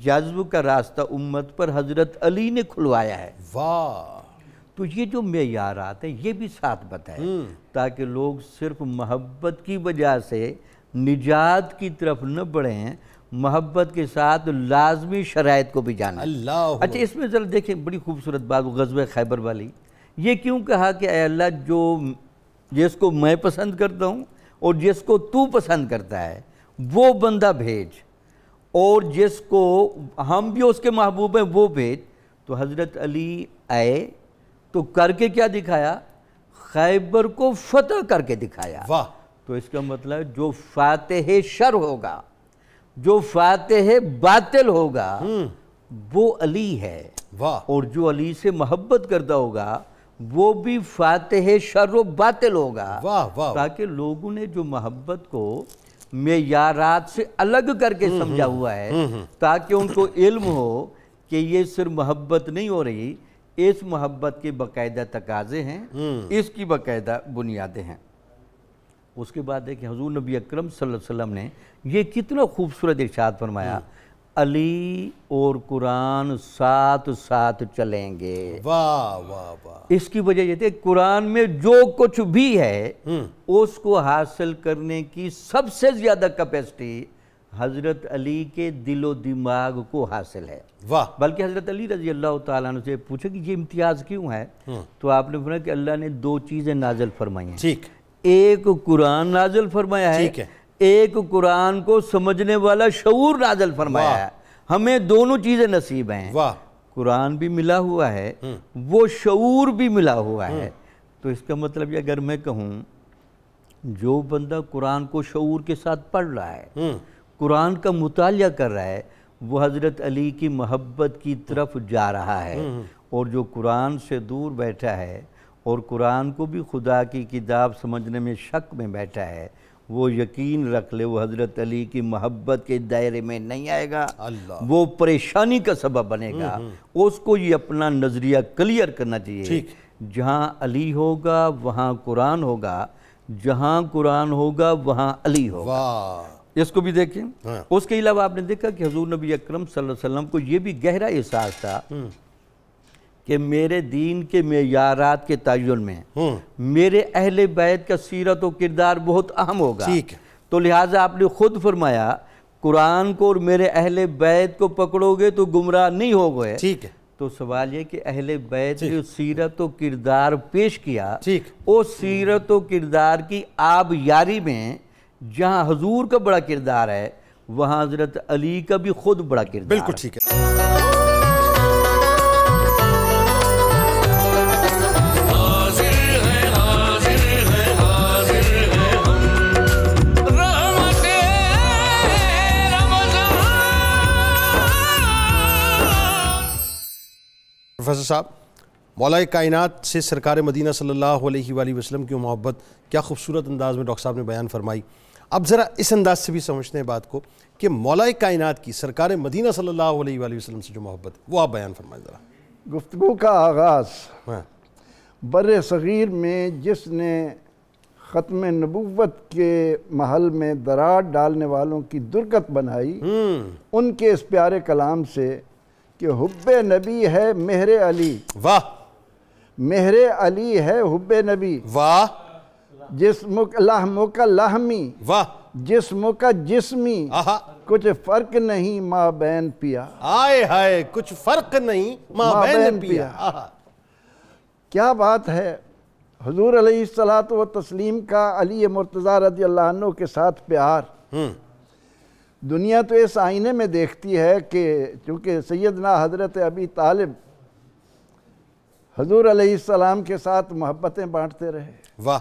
Speaker 5: जज्ब का रास्ता उम्मत पर हज़रत अली ने खुलवाया है वाह तो ये जो मैार आते हैं ये भी साथ बताएं हम्म। ताकि लोग सिर्फ मोहब्बत की वजह से निजात की तरफ न बढ़ें मोहब्बत के साथ लाजमी शरात को भी जाना अल्लाह अच्छा इसमें ज़रा देखें बड़ी खूबसूरत बात वो गज़ब खैबर वाली ये क्यों कहा कि अल्लाह जो जिसको मैं पसंद करता हूँ और जिसको तू पसंद करता है वो बंदा भेज और जिसको हम भी उसके महबूब हैं वो भेज तो हज़रत अली आए तो करके क्या दिखाया खैबर को फतह करके दिखाया वाह तो इसका मतलब जो फातह शर होगा जो फातेह बातिल होगा हम्म। वो अली है वाह और जो अली से मोहब्बत करता होगा वो भी फातेह शर बातिल होगा वाह वाह ताकि लोगों ने जो मोहब्बत को मैारात से अलग करके हम्म, समझा हम्म, हुआ है ताकि उनको इल्म हो कि ये सिर्फ मोहब्बत नहीं हो रही इस मोहब्बत के बाकायदा तकाजे हैं इसकी बाकायदा बुनियादें हैं उसके बाद देखिए हजूर नबी अक्रम वसल्लम ने ये कितना खूबसूरत इर्शाद फरमाया अली और कुरान साथ साथ चलेंगे वाह वाह वाह इसकी वजह ये थी कुरान में जो कुछ भी है हम्म। उसको हासिल करने की सबसे ज़्यादा कैपेसिटी हज़रत अली के दिलो दिमाग को हासिल है वाह बल्कि हज़रत अली रजी अल्लाह तुझे पूछे पूछा कि ये इम्तियाज़ क्यों है हम्म। तो आपने बोला कि अल्लाह ने दो चीज़ें नाजल फरमाई ठीक एक कुरान नाजल फरमाया है है एक कुरान को समझने वाला शूर नाजल फरमाया है हमें दोनों चीज़ें नसीब हैं वाह कुरान भी मिला हुआ है हम्म। वो शूर भी मिला हुआ है हम्म। तो इसका मतलब ये अगर मैं कहूँ जो बंदा कुरान को शूर के साथ पढ़ रहा है हम्म। कुरान का मुताल कर रहा है वो हज़रत अली की मोहब्बत की तरफ जा रहा है और जो कुरान से दूर बैठा है और कुरान को भी खुदा की किताब समझने में शक में बैठा है वो यकीन रख ले वो हज़रत अली की मोहब्बत के दायरे में नहीं आएगा वो परेशानी का सबब बनेगा हम्म, हम्म। उसको ये अपना नज़रिया क्लियर करना चाहिए जहाँ अली होगा वहाँ कुरान होगा जहाँ कुरान होगा वहाँ अली होगा इसको भी देखें हाँ। उसके अलावा आपने देखा कि हजूर नबी अक्रम सल्लल्लाहु अलैहि वसल्लम को ये भी गहरा एहसास था हम्म। कि मेरे दीन के मैारात के तयन में हम्म। मेरे अहल बैत का सीरत व किरदार बहुत अहम होगा ठीक तो लिहाजा आपने ख़ुद फरमाया कुरान को और मेरे अहल बैत को पकड़ोगे तो गुमराह नहीं हो गए ठीक है तो सवाल ये कि अहल बैत ने सीरत व किरदार पेश किया ठीक वो सीरत व किरदार की आब यारी में जहाँ हजूर का बड़ा किरदार है वहाँ हजरत अली का भी खुद बड़ा किरदार बिल्कुल ठीक है
Speaker 2: प्रोफेसर साहब मौला कायनात से सरकार मदीना सल्लल्लाहु अलैहि वसल्लम की मोहब्बत क्या खूबसूरत अंदाज में डॉक्टर साहब ने बयान फरमाई अब ज़रा इस अंदाज से भी समझते हैं बात को कि मौला कायनात की सरकार मदीना सल्लल्लाहु अलैहि वसल्लम से जो मोहब्बत वो आप बयान फरमाएं ज़रा
Speaker 3: गुफ्तु का आगाज़ हाँ। बर सग़ीर में जिसने ख़त्म नबूवत के महल में दरार डालने वालों की दुर्गत बनाई हम्म। उनके इस प्यारे कलाम से कि हुब नबी है मेहर अली वाह मेहर अली है हुब नबी वाह जिसम लहमो का लहमी वाह जिसम का जिस्मी कुछ फर्क नहीं माँ बहन पिया आए हाय कुछ फर्क नहीं माँ मा बहन पिया, क्या बात है हजूर सलात व तस्लीम का अली मुर्तज़ा रदी के साथ प्यार हम्म। दुनिया तो इस आईने में देखती है कि चूँकि सैदना हज़रत अबी तालिब हजूर सलाम के साथ मोहब्बतें बांटते रहे वाह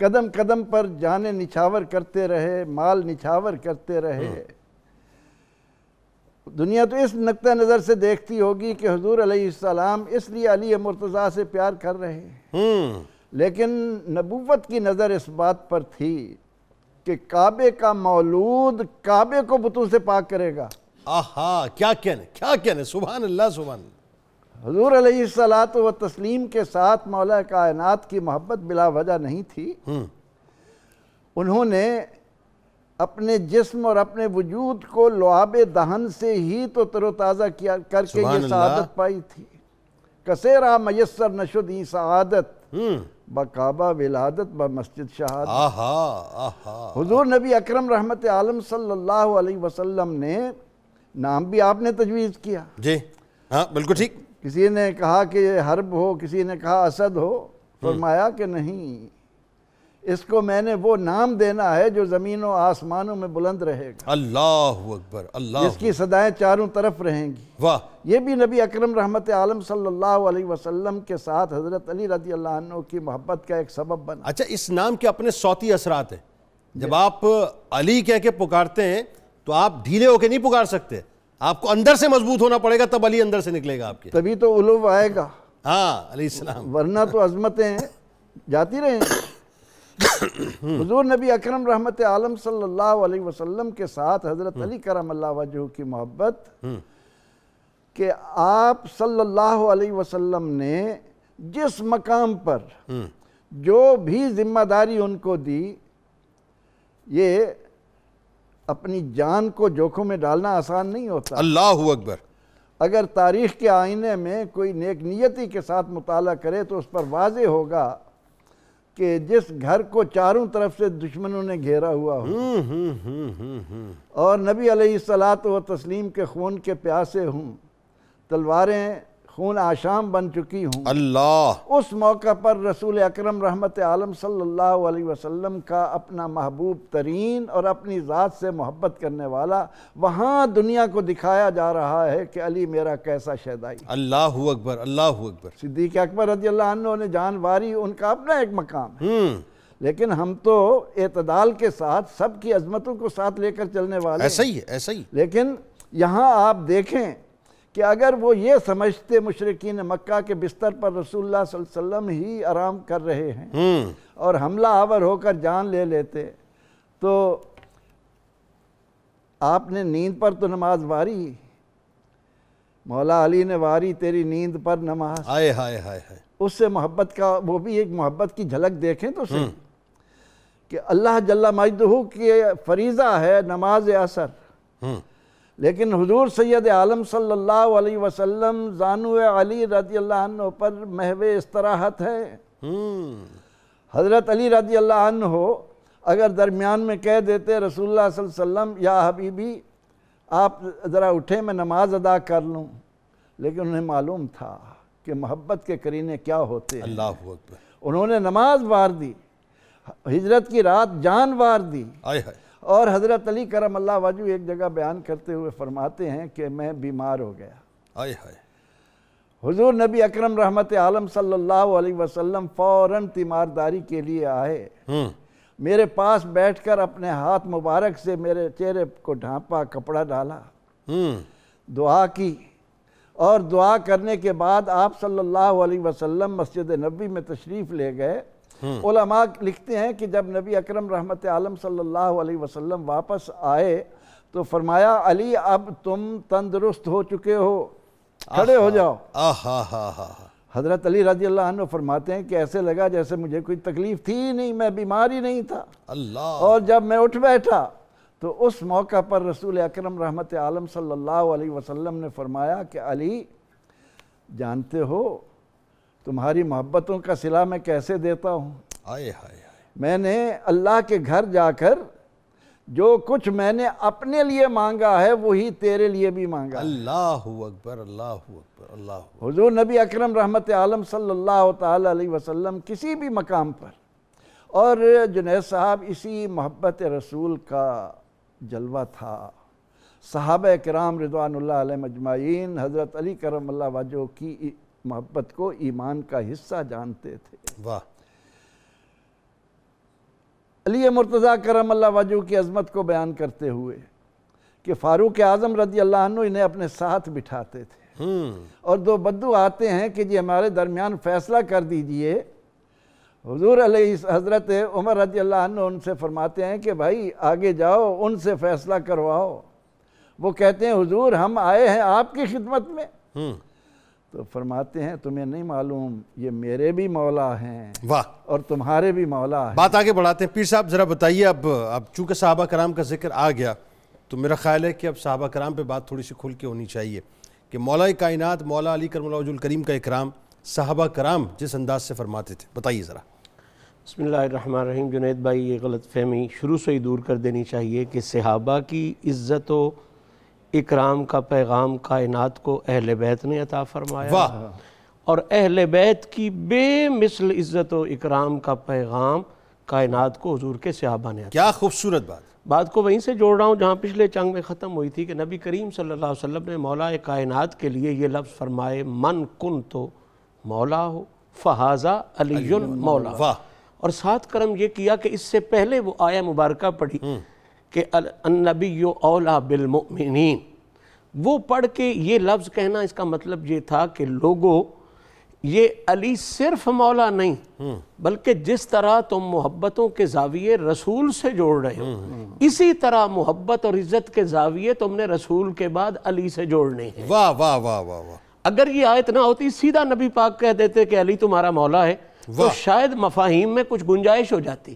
Speaker 3: कदम कदम पर जाने निछावर करते रहे माल निछावर करते रहे हम्म। दुनिया तो इस नक़ नज़र से देखती होगी कि हजूर सलाम इसलिए अली मुर्तज़ा से प्यार कर रहे हैं हम्म। लेकिन नबूवत की नज़र इस बात पर थी कि काबे का मौलूद काबे को बुतों से पाक करेगा आहा क्या कहने क्या कहने सुबह अल्लाह सुबह हजूर सलात व तस्लीम के साथ मौला कायनात की मोहब्बत बिला वजह नहीं थी हम्म। उन्होंने अपने जिस्म और अपने वजूद को लुआब दहन से ही तो तरोताज़ा किया करके ये शहादत पाई थी कसेरा मैसर नशुद ई शहादत हम्म। बाबा विलादत ब मस्जिद शहादत हजूर नबी अक्रम रहमत आलम सल्लाम ने नाम भी आपने तजवीज़ किया जी हाँ बिल्कुल ठीक किसी ने कहा कि हर्ब हो किसी ने कहा असद हो हम्म। फरमाया कि नहीं इसको मैंने वो नाम देना है जो ज़मीनों आसमानों में बुलंद रहेगा
Speaker 2: अल्लाह अकबर अल्लाह इसकी
Speaker 3: सदाएं चारों तरफ रहेंगी वाह ये भी नबी अकरम रहमत आलम सल्लल्लाहु अलैहि वसल्लम के साथ हज़रत अली रजी अल्लाह की मोहब्बत का एक सबब बना
Speaker 2: अच्छा इस नाम के अपने सौती असरात हैं जब आप अली कह के पुकारते हैं तो आप ढीले होके नहीं पुकार सकते आपको अंदर से मजबूत होना पड़ेगा तब अली अंदर से निकलेगा आपके
Speaker 3: तभी तो उलूब आएगा हाँ अली वरना तो अजमतें जाती रहे हजूर नबी अकरम रहमत आलम सल्लाम के साथ हज़रत हम्म। अली करम वजह की मोहब्बत हम्म। के आप सल्लाम ने जिस मकाम पर हम्म। जो भी जिम्मेदारी उनको दी ये अपनी जान को जोखों में डालना आसान नहीं होता अल्लाह अकबर अगर तारीख के आईने में कोई नेक नियति के साथ मुताला करे तो उस पर वाज होगा कि जिस घर को चारों तरफ से दुश्मनों ने घेरा हुआ हो हम्म, हम्म, हम्म, और नबी सलात व तस्लीम के खून के प्यासे हूँ तलवारें खून आशाम बन चुकी हूँ
Speaker 2: अल्लाह
Speaker 3: उस मौका पर रसूल अक्रम रहमत आलम सल्लल्लाहु अलैहि वसल्लम का अपना महबूब तरीन और अपनी ज़ात से मोहब्बत करने वाला वहाँ दुनिया को दिखाया जा रहा है कि अली मेरा कैसा शहदाई अल्लाह अकबर अल्लाह अकबर सिद्दीक अकबर रजी ने जान वारी उनका अपना एक मकाम हम्म। लेकिन हम तो एतदाल के साथ सबकी अजमतों को साथ लेकर चलने वाले ऐसा ही है ऐसा ही लेकिन यहाँ आप देखें कि अगर वो ये समझते मुशरकिन मक्का के बिस्तर पर रसूलुल्लाह वसल्लम ही आराम कर रहे हैं हम्म। और हमला आवर होकर जान ले लेते तो आपने नींद पर तो नमाज वारी मौला अली ने वारी तेरी नींद पर नमाज हाय हाय हाय हाय उससे मोहब्बत का वो भी एक मोहब्बत की झलक देखें तो सही हम्म। कि अल्लाह जल्ला मजदू के फरीज़ा है नमाज असर हम्म। लेकिन हुजूर सैद आलम सल्लल्लाहु अलैहि वसल्लम अली रदी अल्लाह पर महव इसराहत है हम्म। हज़रत अली रदी अल्लाह हो अगर दरमियान में कह देते रसूलुल्लाह वसल्लम या हबीबी आप ज़रा उठे मैं नमाज अदा कर लूँ लेकिन उन्हें मालूम था कि मोहब्बत के करीने क्या होते उन्होंने नमाज वार दी हिजरत की रात जान वार दी आए और हज़रत अली करम अल्लाह वजू एक जगह बयान करते हुए फरमाते हैं कि मैं बीमार हो गया आय हाय हुजूर नबी अकरम रहमत आलम सल्लल्लाहु अलैहि वसल्लम फ़ौरन तीमारदारी के लिए आए हम्म। मेरे पास बैठकर अपने हाथ मुबारक से मेरे चेहरे को ढांपा कपड़ा डाला हम्म। दुआ की और दुआ करने के बाद आप सल्लल्लाहु अलैहि वसल्लम मस्जिद नबी में तशरीफ़ ले गए उलमा लिखते हैं कि जब नबी अकरम रहमत आलम सल्लल्लाहु अलैहि वसल्लम वापस आए तो फरमाया अली अब तुम तंदुरुस्त हो चुके हो खड़े हो जाओ हजरत अली रजी अल्लाह फरमाते हैं कि ऐसे लगा जैसे मुझे कोई तकलीफ थी ही नहीं मैं बीमार ही नहीं था अल्लाह और जब मैं उठ बैठा तो उस मौका पर रसूल अकरम रहमत आलम सल्लल्लाहु अलैहि वसल्लम ने फरमाया कि अली जानते हो तुम्हारी मोहब्बतों का सिला मैं कैसे देता हूँ आए हाय मैंने अल्लाह के घर जाकर जो कुछ मैंने अपने लिए मांगा है वही तेरे लिए भी मांगा अल्लाह
Speaker 2: अकबर अल्लाह अकबर
Speaker 3: अल्लाह हजूर नबी अकरम रहमत आलम सल्लल्लाहु अलैहि वसल्लम किसी भी मकाम पर और जुनेद साहब इसी मोहब्बत रसूल का जलवा था साहब कराम रिजवान मजमाइन हज़रत अली करम वजह की मोहब्बत को ईमान का हिस्सा जानते थे वाह अली मुर्तज़ा करम अल्लाह वजू की अजमत को बयान करते हुए कि फ़ारूक आज़म रदी अल्लाह इन्हें अपने साथ बिठाते थे हम्म। और दो बद्दू आते हैं कि जी हमारे दरमियान फ़ैसला कर दीजिए हजूर हज़रत उमर रदी अल्लाह उनसे फरमाते हैं कि भाई आगे जाओ उनसे फ़ैसला करवाओ वो कहते हैं हुजूर हम आए हैं आपकी खिदमत में हम्म। तो फरमाते हैं तुम्हें नहीं मालूम ये मेरे भी मौला हैं वाह और तुम्हारे भी मौला हैं
Speaker 2: बात आगे बढ़ाते हैं पीर साहब ज़रा बताइए अब अब चूँकि साहबा कराम का जिक्र आ गया तो मेरा ख्याल है कि अब साहबा कराम पे बात थोड़ी सी खुल के होनी चाहिए कि मौला कायनात मौला अली मौलाजुल करीम का इकराम साहबा कराम जिस अंदाज से फरमाते थे बताइए ज़रा
Speaker 4: बसमीम जुनेद भाई ये गलत फहमी शुरू से ही दूर कर देनी चाहिए कि सहाबा की इज़्ज़त इकराम का पैगाम कायनात को अहल बैत ने अता फरमाया और अहल बैत की बेमिसल इज़्ज़त व इकराम का पैगाम कायनात को हजूर के सहाबा ने क्या खूबसूरत बात बात को वहीं से जोड़ रहा हूँ जहाँ पिछले चंग में ख़त्म हुई थी कि नबी करीम सल्लल्लाहु अलैहि वसल्लम ने मौला कायनात के लिए ये लफ्ज़ फरमाए मन कुन तो मौला हो फहाजा अली मौला वाह और साथ करम ये किया कि इससे पहले वो आया मुबारक पढ़ी हम्म। कि नबी अला बिलमिन वो पढ़ के ये लफ्ज़ कहना इसका मतलब ये था कि लोगों ये अली सिर्फ मौला नहीं हम्म। बल्कि जिस तरह तुम मोहब्बतों के जाविये रसूल से जोड़ रहे हो हम्म। इसी तरह मोहब्बत और इज्जत के जाविये तुमने रसूल के बाद अली से जोड़ने हैं वाह वाह वाह वाह वाह अगर ये आयत ना होती सीधा नबी पाक कह देते कि अली तुम्हारा मौला है तो शायद मफाहिम में कुछ गुंजाइश हो जाती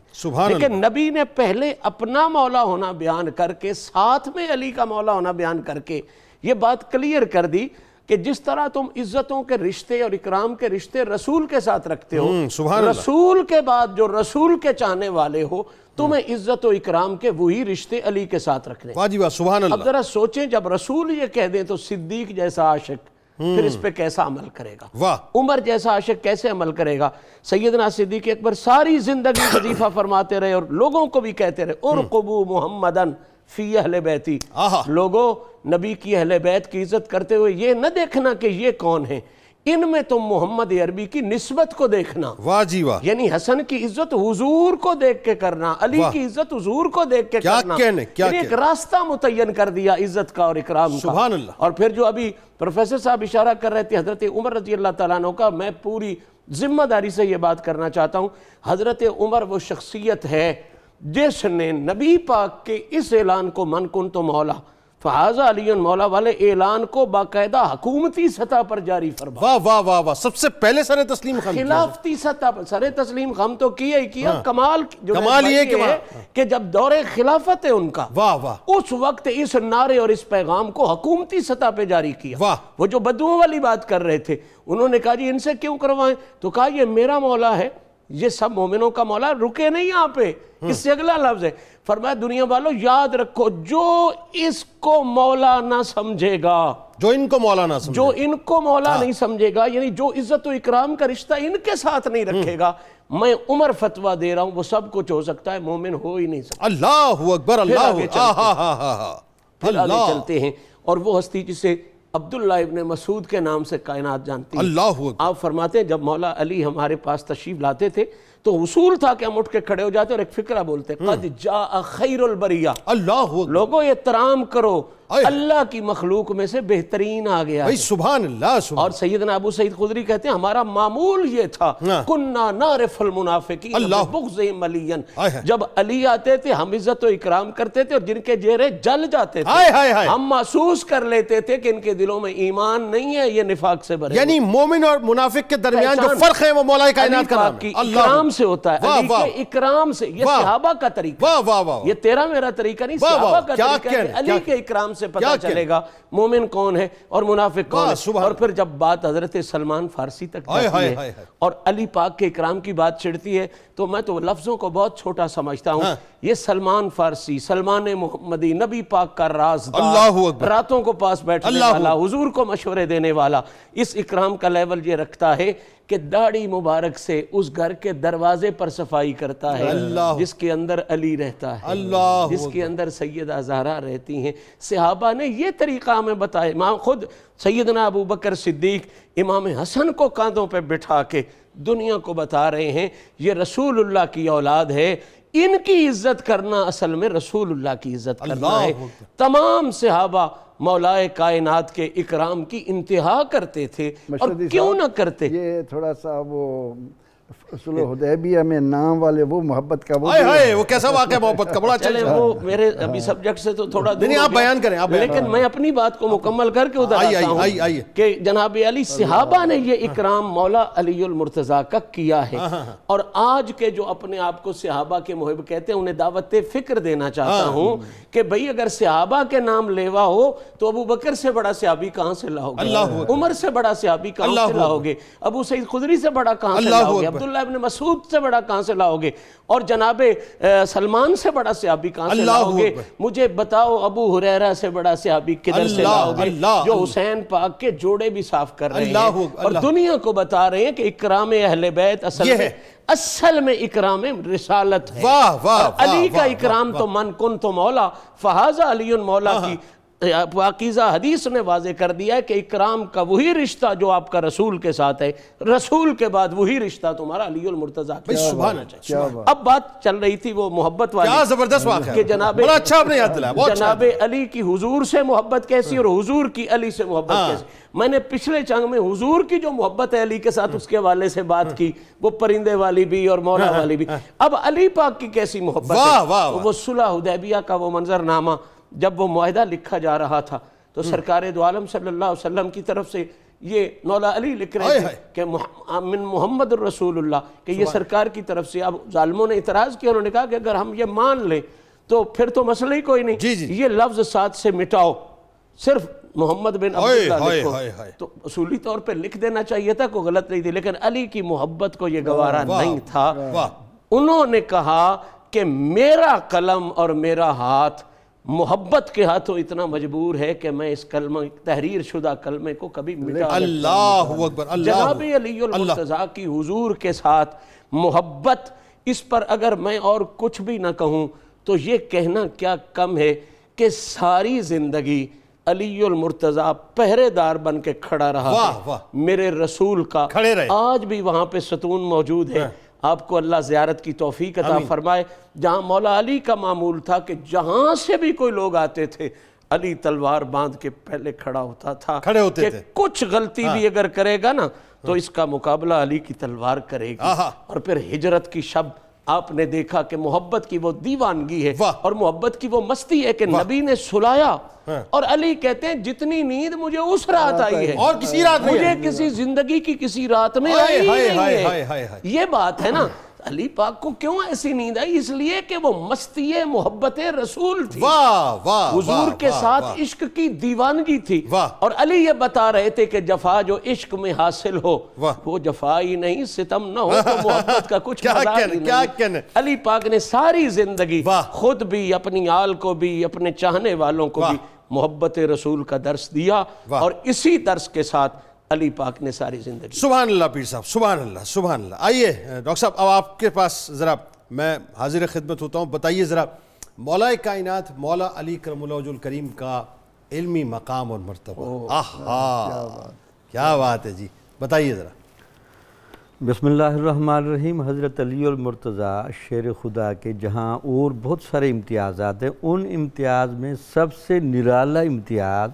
Speaker 4: लेकिन नबी ने पहले अपना मौला होना बयान करके साथ में अली का मौला होना बयान करके ये बात क्लियर कर दी कि जिस तरह तुम इज्जतों के रिश्ते और इकराम के रिश्ते रसूल के साथ रखते हो हम्म, रसूल के बाद जो रसूल के चाहने वाले हो तुम्हें इज्जत और इकराम के वही रिश्ते अली के साथ रखने
Speaker 2: सुबह अब जरा
Speaker 4: सोचें जब रसूल ये कह दें तो सिद्दीक जैसा आशिक फिर इस पर कैसा अमल करेगा वाह उमर जैसा आशिक कैसे अमल करेगा सैदना सिद्दीक अकबर सारी जिंदगी वजीफा फरमाते रहे और लोगों को भी कहते रहे और हम्म। कबू मोहम्मदन फ़ी अहल बैती लोगों नबी की अहल बैत की इज्जत करते हुए ये न देखना कि ये कौन है इनमें तुम तो मोहम्मद अरबी की नस्बत को देखना वाह जी वाह यानी हसन की इज्जत हुजूर को देख के करना अली की इज्जत हुजूर को देख के क्या करना कहने, क्या कहने? एक रास्ता मुतयन कर दिया इज्जत का और इकराम का और फिर जो अभी प्रोफेसर साहब इशारा कर रहे थे हजरत उमर रजी अल्लाह तु का मैं पूरी जिम्मेदारी से ये बात करना चाहता हूँ हजरत उमर वो शख्सियत है जिसने नबी पाक के इस ऐलान को मन कुन तो मौला फहाजा अली मौला वाले ऐलान को बाकायदा हकूमती सतह पर जारी फरमा वाह वाह वाह वाह सबसे पहले सर तस्लीम खान खिलाफती सतह पर सर तस्लीम खान तो किया ही किया हाँ। कमाल जो कमाल ये कि, हाँ। कि जब दौरे खिलाफत है उनका वाह वाह उस वक्त इस नारे और इस पैगाम को हकूमती सतह पर जारी किया वाह वो जो बदुओं वाली बात कर रहे थे उन्होंने कहा जी इनसे क्यों करवाएं तो कहा यह मेरा मौला है ये सब मोमिनों का मौला रुके नहीं यहाँ पे हाँ। इससे अगला लफ्ज है फरमाया दुनिया वालों याद रखो जो इसको मौला ना समझेगा जो इनको मौला ना समझेगा जो इनको मौला हाँ। नहीं समझेगा यानी जो इज्जत इकराम का रिश्ता इनके साथ नहीं हम्म। रखेगा मैं उमर फतवा दे रहा हूँ वो सब कुछ हो सकता है मोमिन हो ही नहीं सकता अल्लाह अकबर अल्लाह
Speaker 3: फिर आगे चलते
Speaker 4: हैं और वो हस्ती जिसे अब्दुल्ला इबन मसूद के नाम से कायनात जानती है आप फरमाते हैं जब मौला अली हमारे पास तशरीफ लाते थे तो उसूल था कि हम उठ के खड़े हो जाते और एक फिक्रा बोलते हम्म। कद जा खैरबरिया अल्लाह लोगो एहतराम करो अल्लाह की मखलूक में से बेहतरीन आ गया भाई सुबह और सैयद नबू सईद खुदरी कहते हैं हमारा मामूल ये था हाँ। कुन्ना नारफल मुनाफिकी मलियन जब अली आते थे हम इज्जत इकराम करते थे और जिनके जेरे जल जाते थे हम महसूस कर लेते थे कि इनके दिलों में ईमान नहीं है ये निफाक से बने यानी मोमिन और मुनाफिक के दरमियान जो फर्क है वो मौलाए का नाम इकराम से होता है अली इकराम से ये सहाबा का तरीका ये तेरा मेरा तरीका नहीं सहाबा का तरीका अली के इकराम से से पता चलेगा मोमिन कौन है और मुनाफिक कौन है और फिर जब बात हजरत सलमान फारसी तक आए, है और अली पाक के इकराम की बात छिड़ती है तो मैं तो लफ्ज़ों को बहुत छोटा समझता हूँ हाँ। ये सलमान फारसी सलमान मोहम्मदी नबी पाक का राज रातों को पास बैठने वाला हुजूर को मशवरे देने वाला इस इकराम का लेवल ये रखता है कि दाढ़ी मुबारक से उस घर के दरवाजे पर सफाई करता है जिसके अंदर अली रहता है जिसके अंदर सैयद आजहरा रहती हैं सिहाबा ने यह तरीका हमें बताया माँ खुद सैदना अबू बकर सिद्दीक इमाम हसन को कांधों पर बिठा के दुनिया को बता रहे हैं ये रसूलुल्लाह की औलाद है इनकी इज्जत करना असल में रसूलुल्लाह की इज्जत करना है तमाम सिहाबा मौलाए कायनात के इकराम की इंतहा करते थे और क्यों ना
Speaker 3: करते ये थोड़ा सा वो में नाम वाले वो मोहब्बत का वो आए आए, वो कैसा वाक़ है मोहब्बत का बड़ा चले वो
Speaker 4: मेरे अभी सब्जेक्ट से तो थोड़ा नहीं आप बयान करें आप लेकिन मैं अपनी बात को मुकम्मल करके उधर आई आई आई आई कि जनाब अली सिहाबा ने ये इकराम मौला अली मुर्तज़ा का किया है हाँ, हाँ, हाँ। और आज के जो अपने आप को सिहाबा के मुहब कहते हैं उन्हें दावत फिक्र देना चाहता हूँ कि भाई अगर सिहाबा के नाम लेवा हो तो अबू बकर से बड़ा सिहाबी कहाँ से लाओगे उमर से बड़ा सिहाबी कहाँ से लाओगे अबू सईद खुदरी से बड़ा कहाँ से लाओगे अब्दुल्ला अब्दुल्ला इब्ने मसूद से बड़ा कहां से लाओगे और जनाब सलमान से बड़ा सयाबी कहां से लाओगे मुझे बताओ अबू हुरैरा से बड़ा सयाबी किधर से लाओगे जो हुसैन पाक के जोड़े भी साफ कर रहे हैं और दुनिया को बता रहे हैं कि इकराम अहले बैत असल में असल में इकराम रिसालत है वाह वाह अली का इकराम तो मन कुन तो मौला फहाजा अली मौला हाँ, की हाँ। पाकिज़ा हदीस ने वाजे कर दिया है कि इकराम का वही रिश्ता जो आपका रसूल के साथ है रसूल के बाद वही रिश्ता तुम्हारा अली मुर्तजा चाहिए अब बात चल रही थी वो मोहब्बत वाली जबरदस्त बात है जनाब अच्छा, अच्छा जनाब अली की हजूर से मोहब्बत कैसी और हजूर की अली से मोहब्बत हाँ। कैसी मैंने पिछले चंग में हुजूर की जो मोहब्बत है अली के साथ उसके वाले से बात की वो परिंदे वाली भी और मौला हाँ। वाली भी अब अली पाक की कैसी मोहब्बत वो सुलह उदैबिया का वो मंजरनामा जब वो माहा लिखा जा रहा था तो हम्म। सरकार दो सल्लल्लाहु अलैहि वसल्लम की तरफ से ये नौला अली लिख रहे हैं कि मिन मोहम्मद रसूलुल्लाह कि ये सरकार की तरफ से अब जालमों ने इतराज़ किया उन्होंने कहा कि अगर हम ये मान लें तो फिर तो मसला ही कोई नहीं जी जी। ये लफ्ज़ साथ से मिटाओ सिर्फ मोहम्मद बिन लिखो तो असूली तौर पर लिख देना चाहिए था कोई गलत नहीं थी लेकिन अली की मोहब्बत को ये गवारा नहीं था उन्होंने कहा कि मेरा कलम और मेरा हाथ मोहब्बत के हाथों इतना मजबूर है कि मैं इस कलम तहरीर शुदा कलमे को कभी मिटा अल्लाह अकबर जनाब की हुजूर के साथ मोहब्बत इस पर अगर मैं और कुछ भी ना कहूँ तो ये कहना क्या कम है कि सारी ज़िंदगी अलीमरतज़ा पहरेदार बन के खड़ा रहा वाह वाह मेरे रसूल का खड़े रहे आज भी वहां पे सतून मौजूद है हाँ। आपको अल्लाह ज़्यारत की तोफ़ी अदा फरमाए जहाँ मौला अली का मामूल था कि जहाँ से भी कोई लोग आते थे अली तलवार बांध के पहले खड़ा होता था खड़े होते थे कुछ गलती हाँ। भी अगर करेगा ना तो हाँ। इसका मुकाबला अली की तलवार करेगी और फिर हिजरत की शब्द आपने देखा कि मोहब्बत की वो दीवानगी है और मोहब्बत की वो मस्ती है कि नबी ने सुलाया हाँ। और अली कहते हैं जितनी नींद मुझे उस रात आई है और किसी रात मुझे किसी जिंदगी की किसी रात में आई ये बात है ना अली पाक को क्यों ऐसी नींद आई इसलिए कि वो मस्ती मोहब्बत रसूल थी वाह वाह हुजूर वा, के वा, साथ वा, इश्क की दीवानगी थी वाह और अली ये बता रहे थे कि जफा जो इश्क में हासिल हो वो जफा ही नहीं सितम ना हो तो मोहब्बत का कुछ क्या क्या नहीं। क्या कहने? अली पाक ने सारी जिंदगी खुद भी अपनी आल को भी अपने चाहने वालों को भी मोहब्बत रसूल का दर्श दिया और इसी दर्श के साथ अली पाक ने सारी ज़िंदगी सुबह अल्लाह पीर साहब सुबह अल्लाह सुबह अल्लाह आइए डॉक्टर साहब अब आपके पास ज़रा
Speaker 2: मैं हाजिर खिदमत होता हूँ बताइए ज़रा मौला कायनत मौला अली करमल करीम का इलमी मकाम और मरतबा आह क्या बात है जी बताइए ज़रा बसमीम हज़रत अली और मुर्तज़ा
Speaker 5: शेर खुदा के जहाँ और बहुत सारे इम्तियाज़ात हैं उन इम्तियाज़ में सबसे निराला इम्तियाज़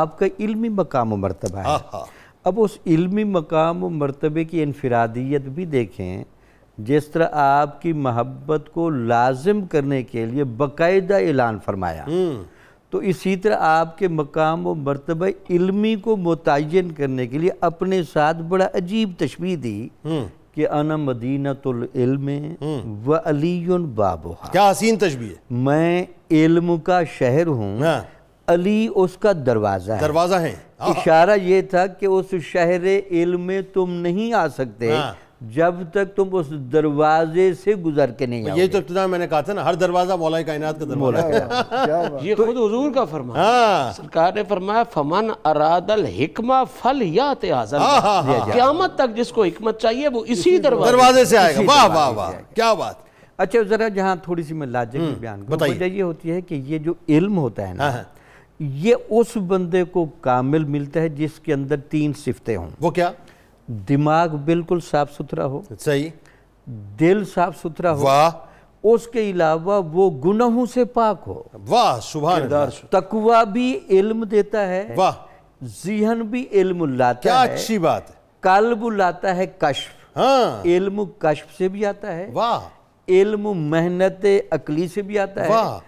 Speaker 5: आपका इल्मी मकाम मरतबा है अब उस इल्मी मकाम व मरतबे की इनफरादियत भी देखें जिस तरह आपकी महब्बत को लाजिम करने के लिए बाकायदा ऐलान फरमाया हम्म। तो इसी तरह आपके मकाम व मरतब इल्मी को मुतन करने के लिए अपने साथ बड़ा अजीब तशबी दी हम्म। कि अना मदीनतम हम्म। व अली बाबो क्या हसीन तशबी मैं इल्म का शहर हूँ हाँ। अली उसका दरवाज़ा है दरवाज़ा है हाँ। इशारा ये था कि उस शहर इल्म में तुम नहीं आ सकते हाँ। जब तक तुम उस दरवाजे से गुजर
Speaker 4: के नहीं आओगे ये
Speaker 2: तो मैंने कहा था ना हर दरवाजा मौलाए कायनात का दरवाजा हाँ। ये तो खुद हुजूर का
Speaker 4: फरमा हाँ। सरकार ने फरमाया फमन अरादल हिकमा फल या क्यामत तक जिसको हिकमत चाहिए वो इसी दरवाजे से आएगा वाह वाह वाह क्या बात
Speaker 5: अच्छा जरा जहाँ थोड़ी सी मैं लाजिक हम्म, बयान बताइए ये होती है कि ये जो इल्म होता है ना ये उस बंदे को कामिल मिलता है जिसके अंदर तीन सिफतें हों वो क्या दिमाग बिल्कुल साफ सुथरा हो सही दिल साफ सुथरा हो वाह उसके अलावा वो गुनाहों से पाक हो वाह सुबह तकवा भी इल्म देता है वाह जिहन भी इल्म लाता क्या है अच्छी बात है कल्ब लाता है कश्फ हाँ इल्म कश्फ से भी आता है वाह इल्म मेहनत अकली से भी आता है वाह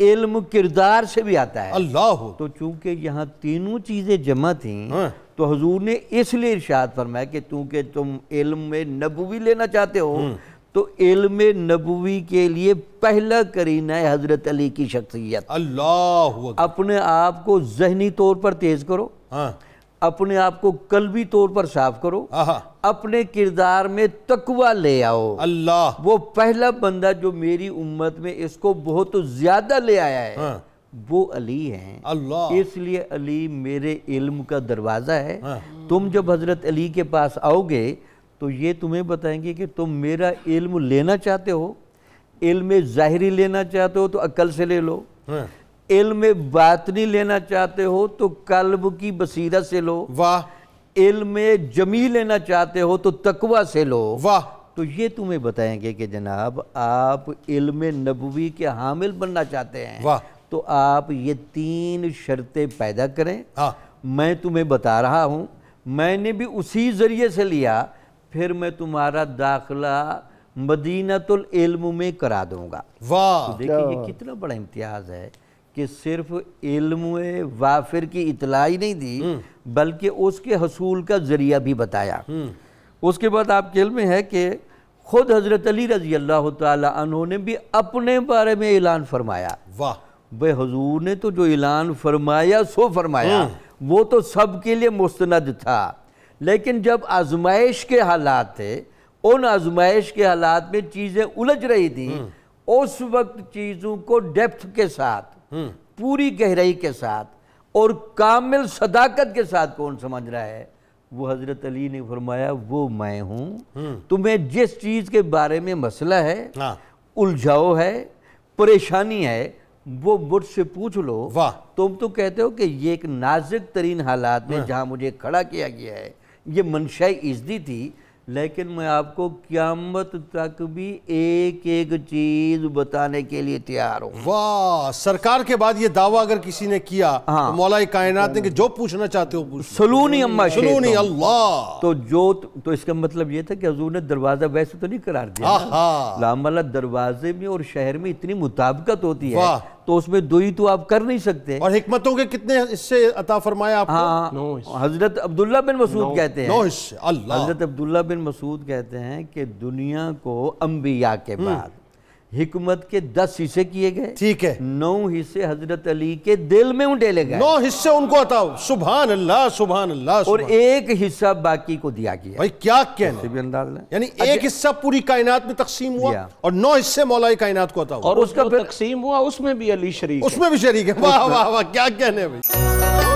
Speaker 5: इल्म किरदार से भी आता है अल्लाह तो चूंकि यहाँ तीनों चीज़ें जमा थी हाँ। तो हजूर ने इसलिए इर्शाद फरमाया कि चूंकि तुम इल्म में नबूवी लेना चाहते हो हाँ। तो इल्म नबूवी के लिए पहला करीना है हजरत अली की शख्सियत अल्लाह अपने आप को जहनी तौर पर तेज करो हाँ। अपने आप को कलबी तौर पर साफ करो अपने किरदार में तकवा ले आओ अल्लाह वो पहला बंदा जो मेरी उम्मत में इसको बहुत ज्यादा ले आया है हाँ। वो अली हैं अल्लाह इसलिए अली मेरे इल्म का दरवाज़ा है हाँ। तुम जब हज़रत अली के पास आओगे तो ये तुम्हें बताएंगे कि तुम मेरा इल्म लेना चाहते हो इल्म जाहिरी लेना चाहते हो तो अकल से ले लो हाँ। इल्म बातनी लेना चाहते हो तो कल्ब की बसीरत से लो वाह इल्म जमी लेना चाहते हो तो तकवा से लो वाह तो ये तुम्हें बताएंगे कि जनाब आप इल्म नबवी के हामिल बनना चाहते हैं वाह तो आप ये तीन शर्तें पैदा करें हाँ। मैं तुम्हें बता रहा हूँ मैंने भी उसी ज़रिए से लिया फिर मैं तुम्हारा दाखला मदीनतुल इल्म में करा दूंगा वाह तो देखिए ये कितना बड़ा इम्तियाज़ है कि सिर्फ इल्म वाफिर की इतला ही नहीं दी हम्म। बल्कि उसके हसूल का ज़रिया भी बताया हम्म। उसके बाद आपके इल्म है कि खुद हज़रत अली रजी अल्लाह तहों ने भी अपने बारे में ऐलान फरमाया वाह बे हजूर ने तो जो ऐलान फरमाया सो फरमाया हम्म। वो तो सब के लिए मुस्ंद था लेकिन जब आजमाइश के हालात थे उन आजमाइश के हालात में चीज़ें उलझ रही थी उस वक्त चीज़ों को डेप्थ के साथ पूरी गहराई के साथ और कामिल सदाकत के साथ कौन समझ रहा है वो हजरत अली ने फरमाया वो मैं हूं हम्म। तुम्हें जिस चीज़ के बारे में मसला है हाँ। उलझाओ है परेशानी है वो से पूछ लो वाह तुम तो कहते हो कि ये एक नाजुक तरीन हालात में हाँ। जहां मुझे खड़ा किया गया है ये मनशाई इज्जती थी लेकिन मैं आपको क्यामत तक भी एक एक चीज बताने के लिए तैयार हूँ
Speaker 2: वाह सरकार के बाद ये दावा अगर किसी ने किया तो हाँ तो मौलाई कायनात ने कि जो पूछना चाहते हो सलूनी अम्मा सलूनी तो। अल्लाह
Speaker 5: तो जो तो, तो इसका मतलब ये था कि हजूर ने दरवाजा वैसे तो नहीं करार दिया लामला दरवाजे में और शहर में इतनी मुताबकत होती है तो उसमें दो ही तो आप कर नहीं सकते
Speaker 2: और हिकमतों के कितने हिस्से अता फरमाया आपको हाँ, no
Speaker 5: हजरत अब्दुल्ला बिन मसूद no, कहते हैं no हजरत अब्दुल्ला बिन मसूद कहते हैं कि दुनिया को अम्बिया के हम्म। बाद हिकमत के दस हिस्से किए गए ठीक है नौ हिस्से हजरत अली के दिल
Speaker 2: में उंडेले गए नौ हिस्से उनको बताओ सुबह अल्लाह सुबह अल्लाह और एक हिस्सा बाकी को दिया गया भाई क्या कहने भी अंदाज यानी एक हिस्सा पूरी कायनात में तकसीम हुआ और नौ हिस्से मौलाई कायनात को बताओ और उसका तकसीम हुआ उसमें भी अली शरीक उसमें भी शरीक है वाह वाह वाह क्या कहने भाई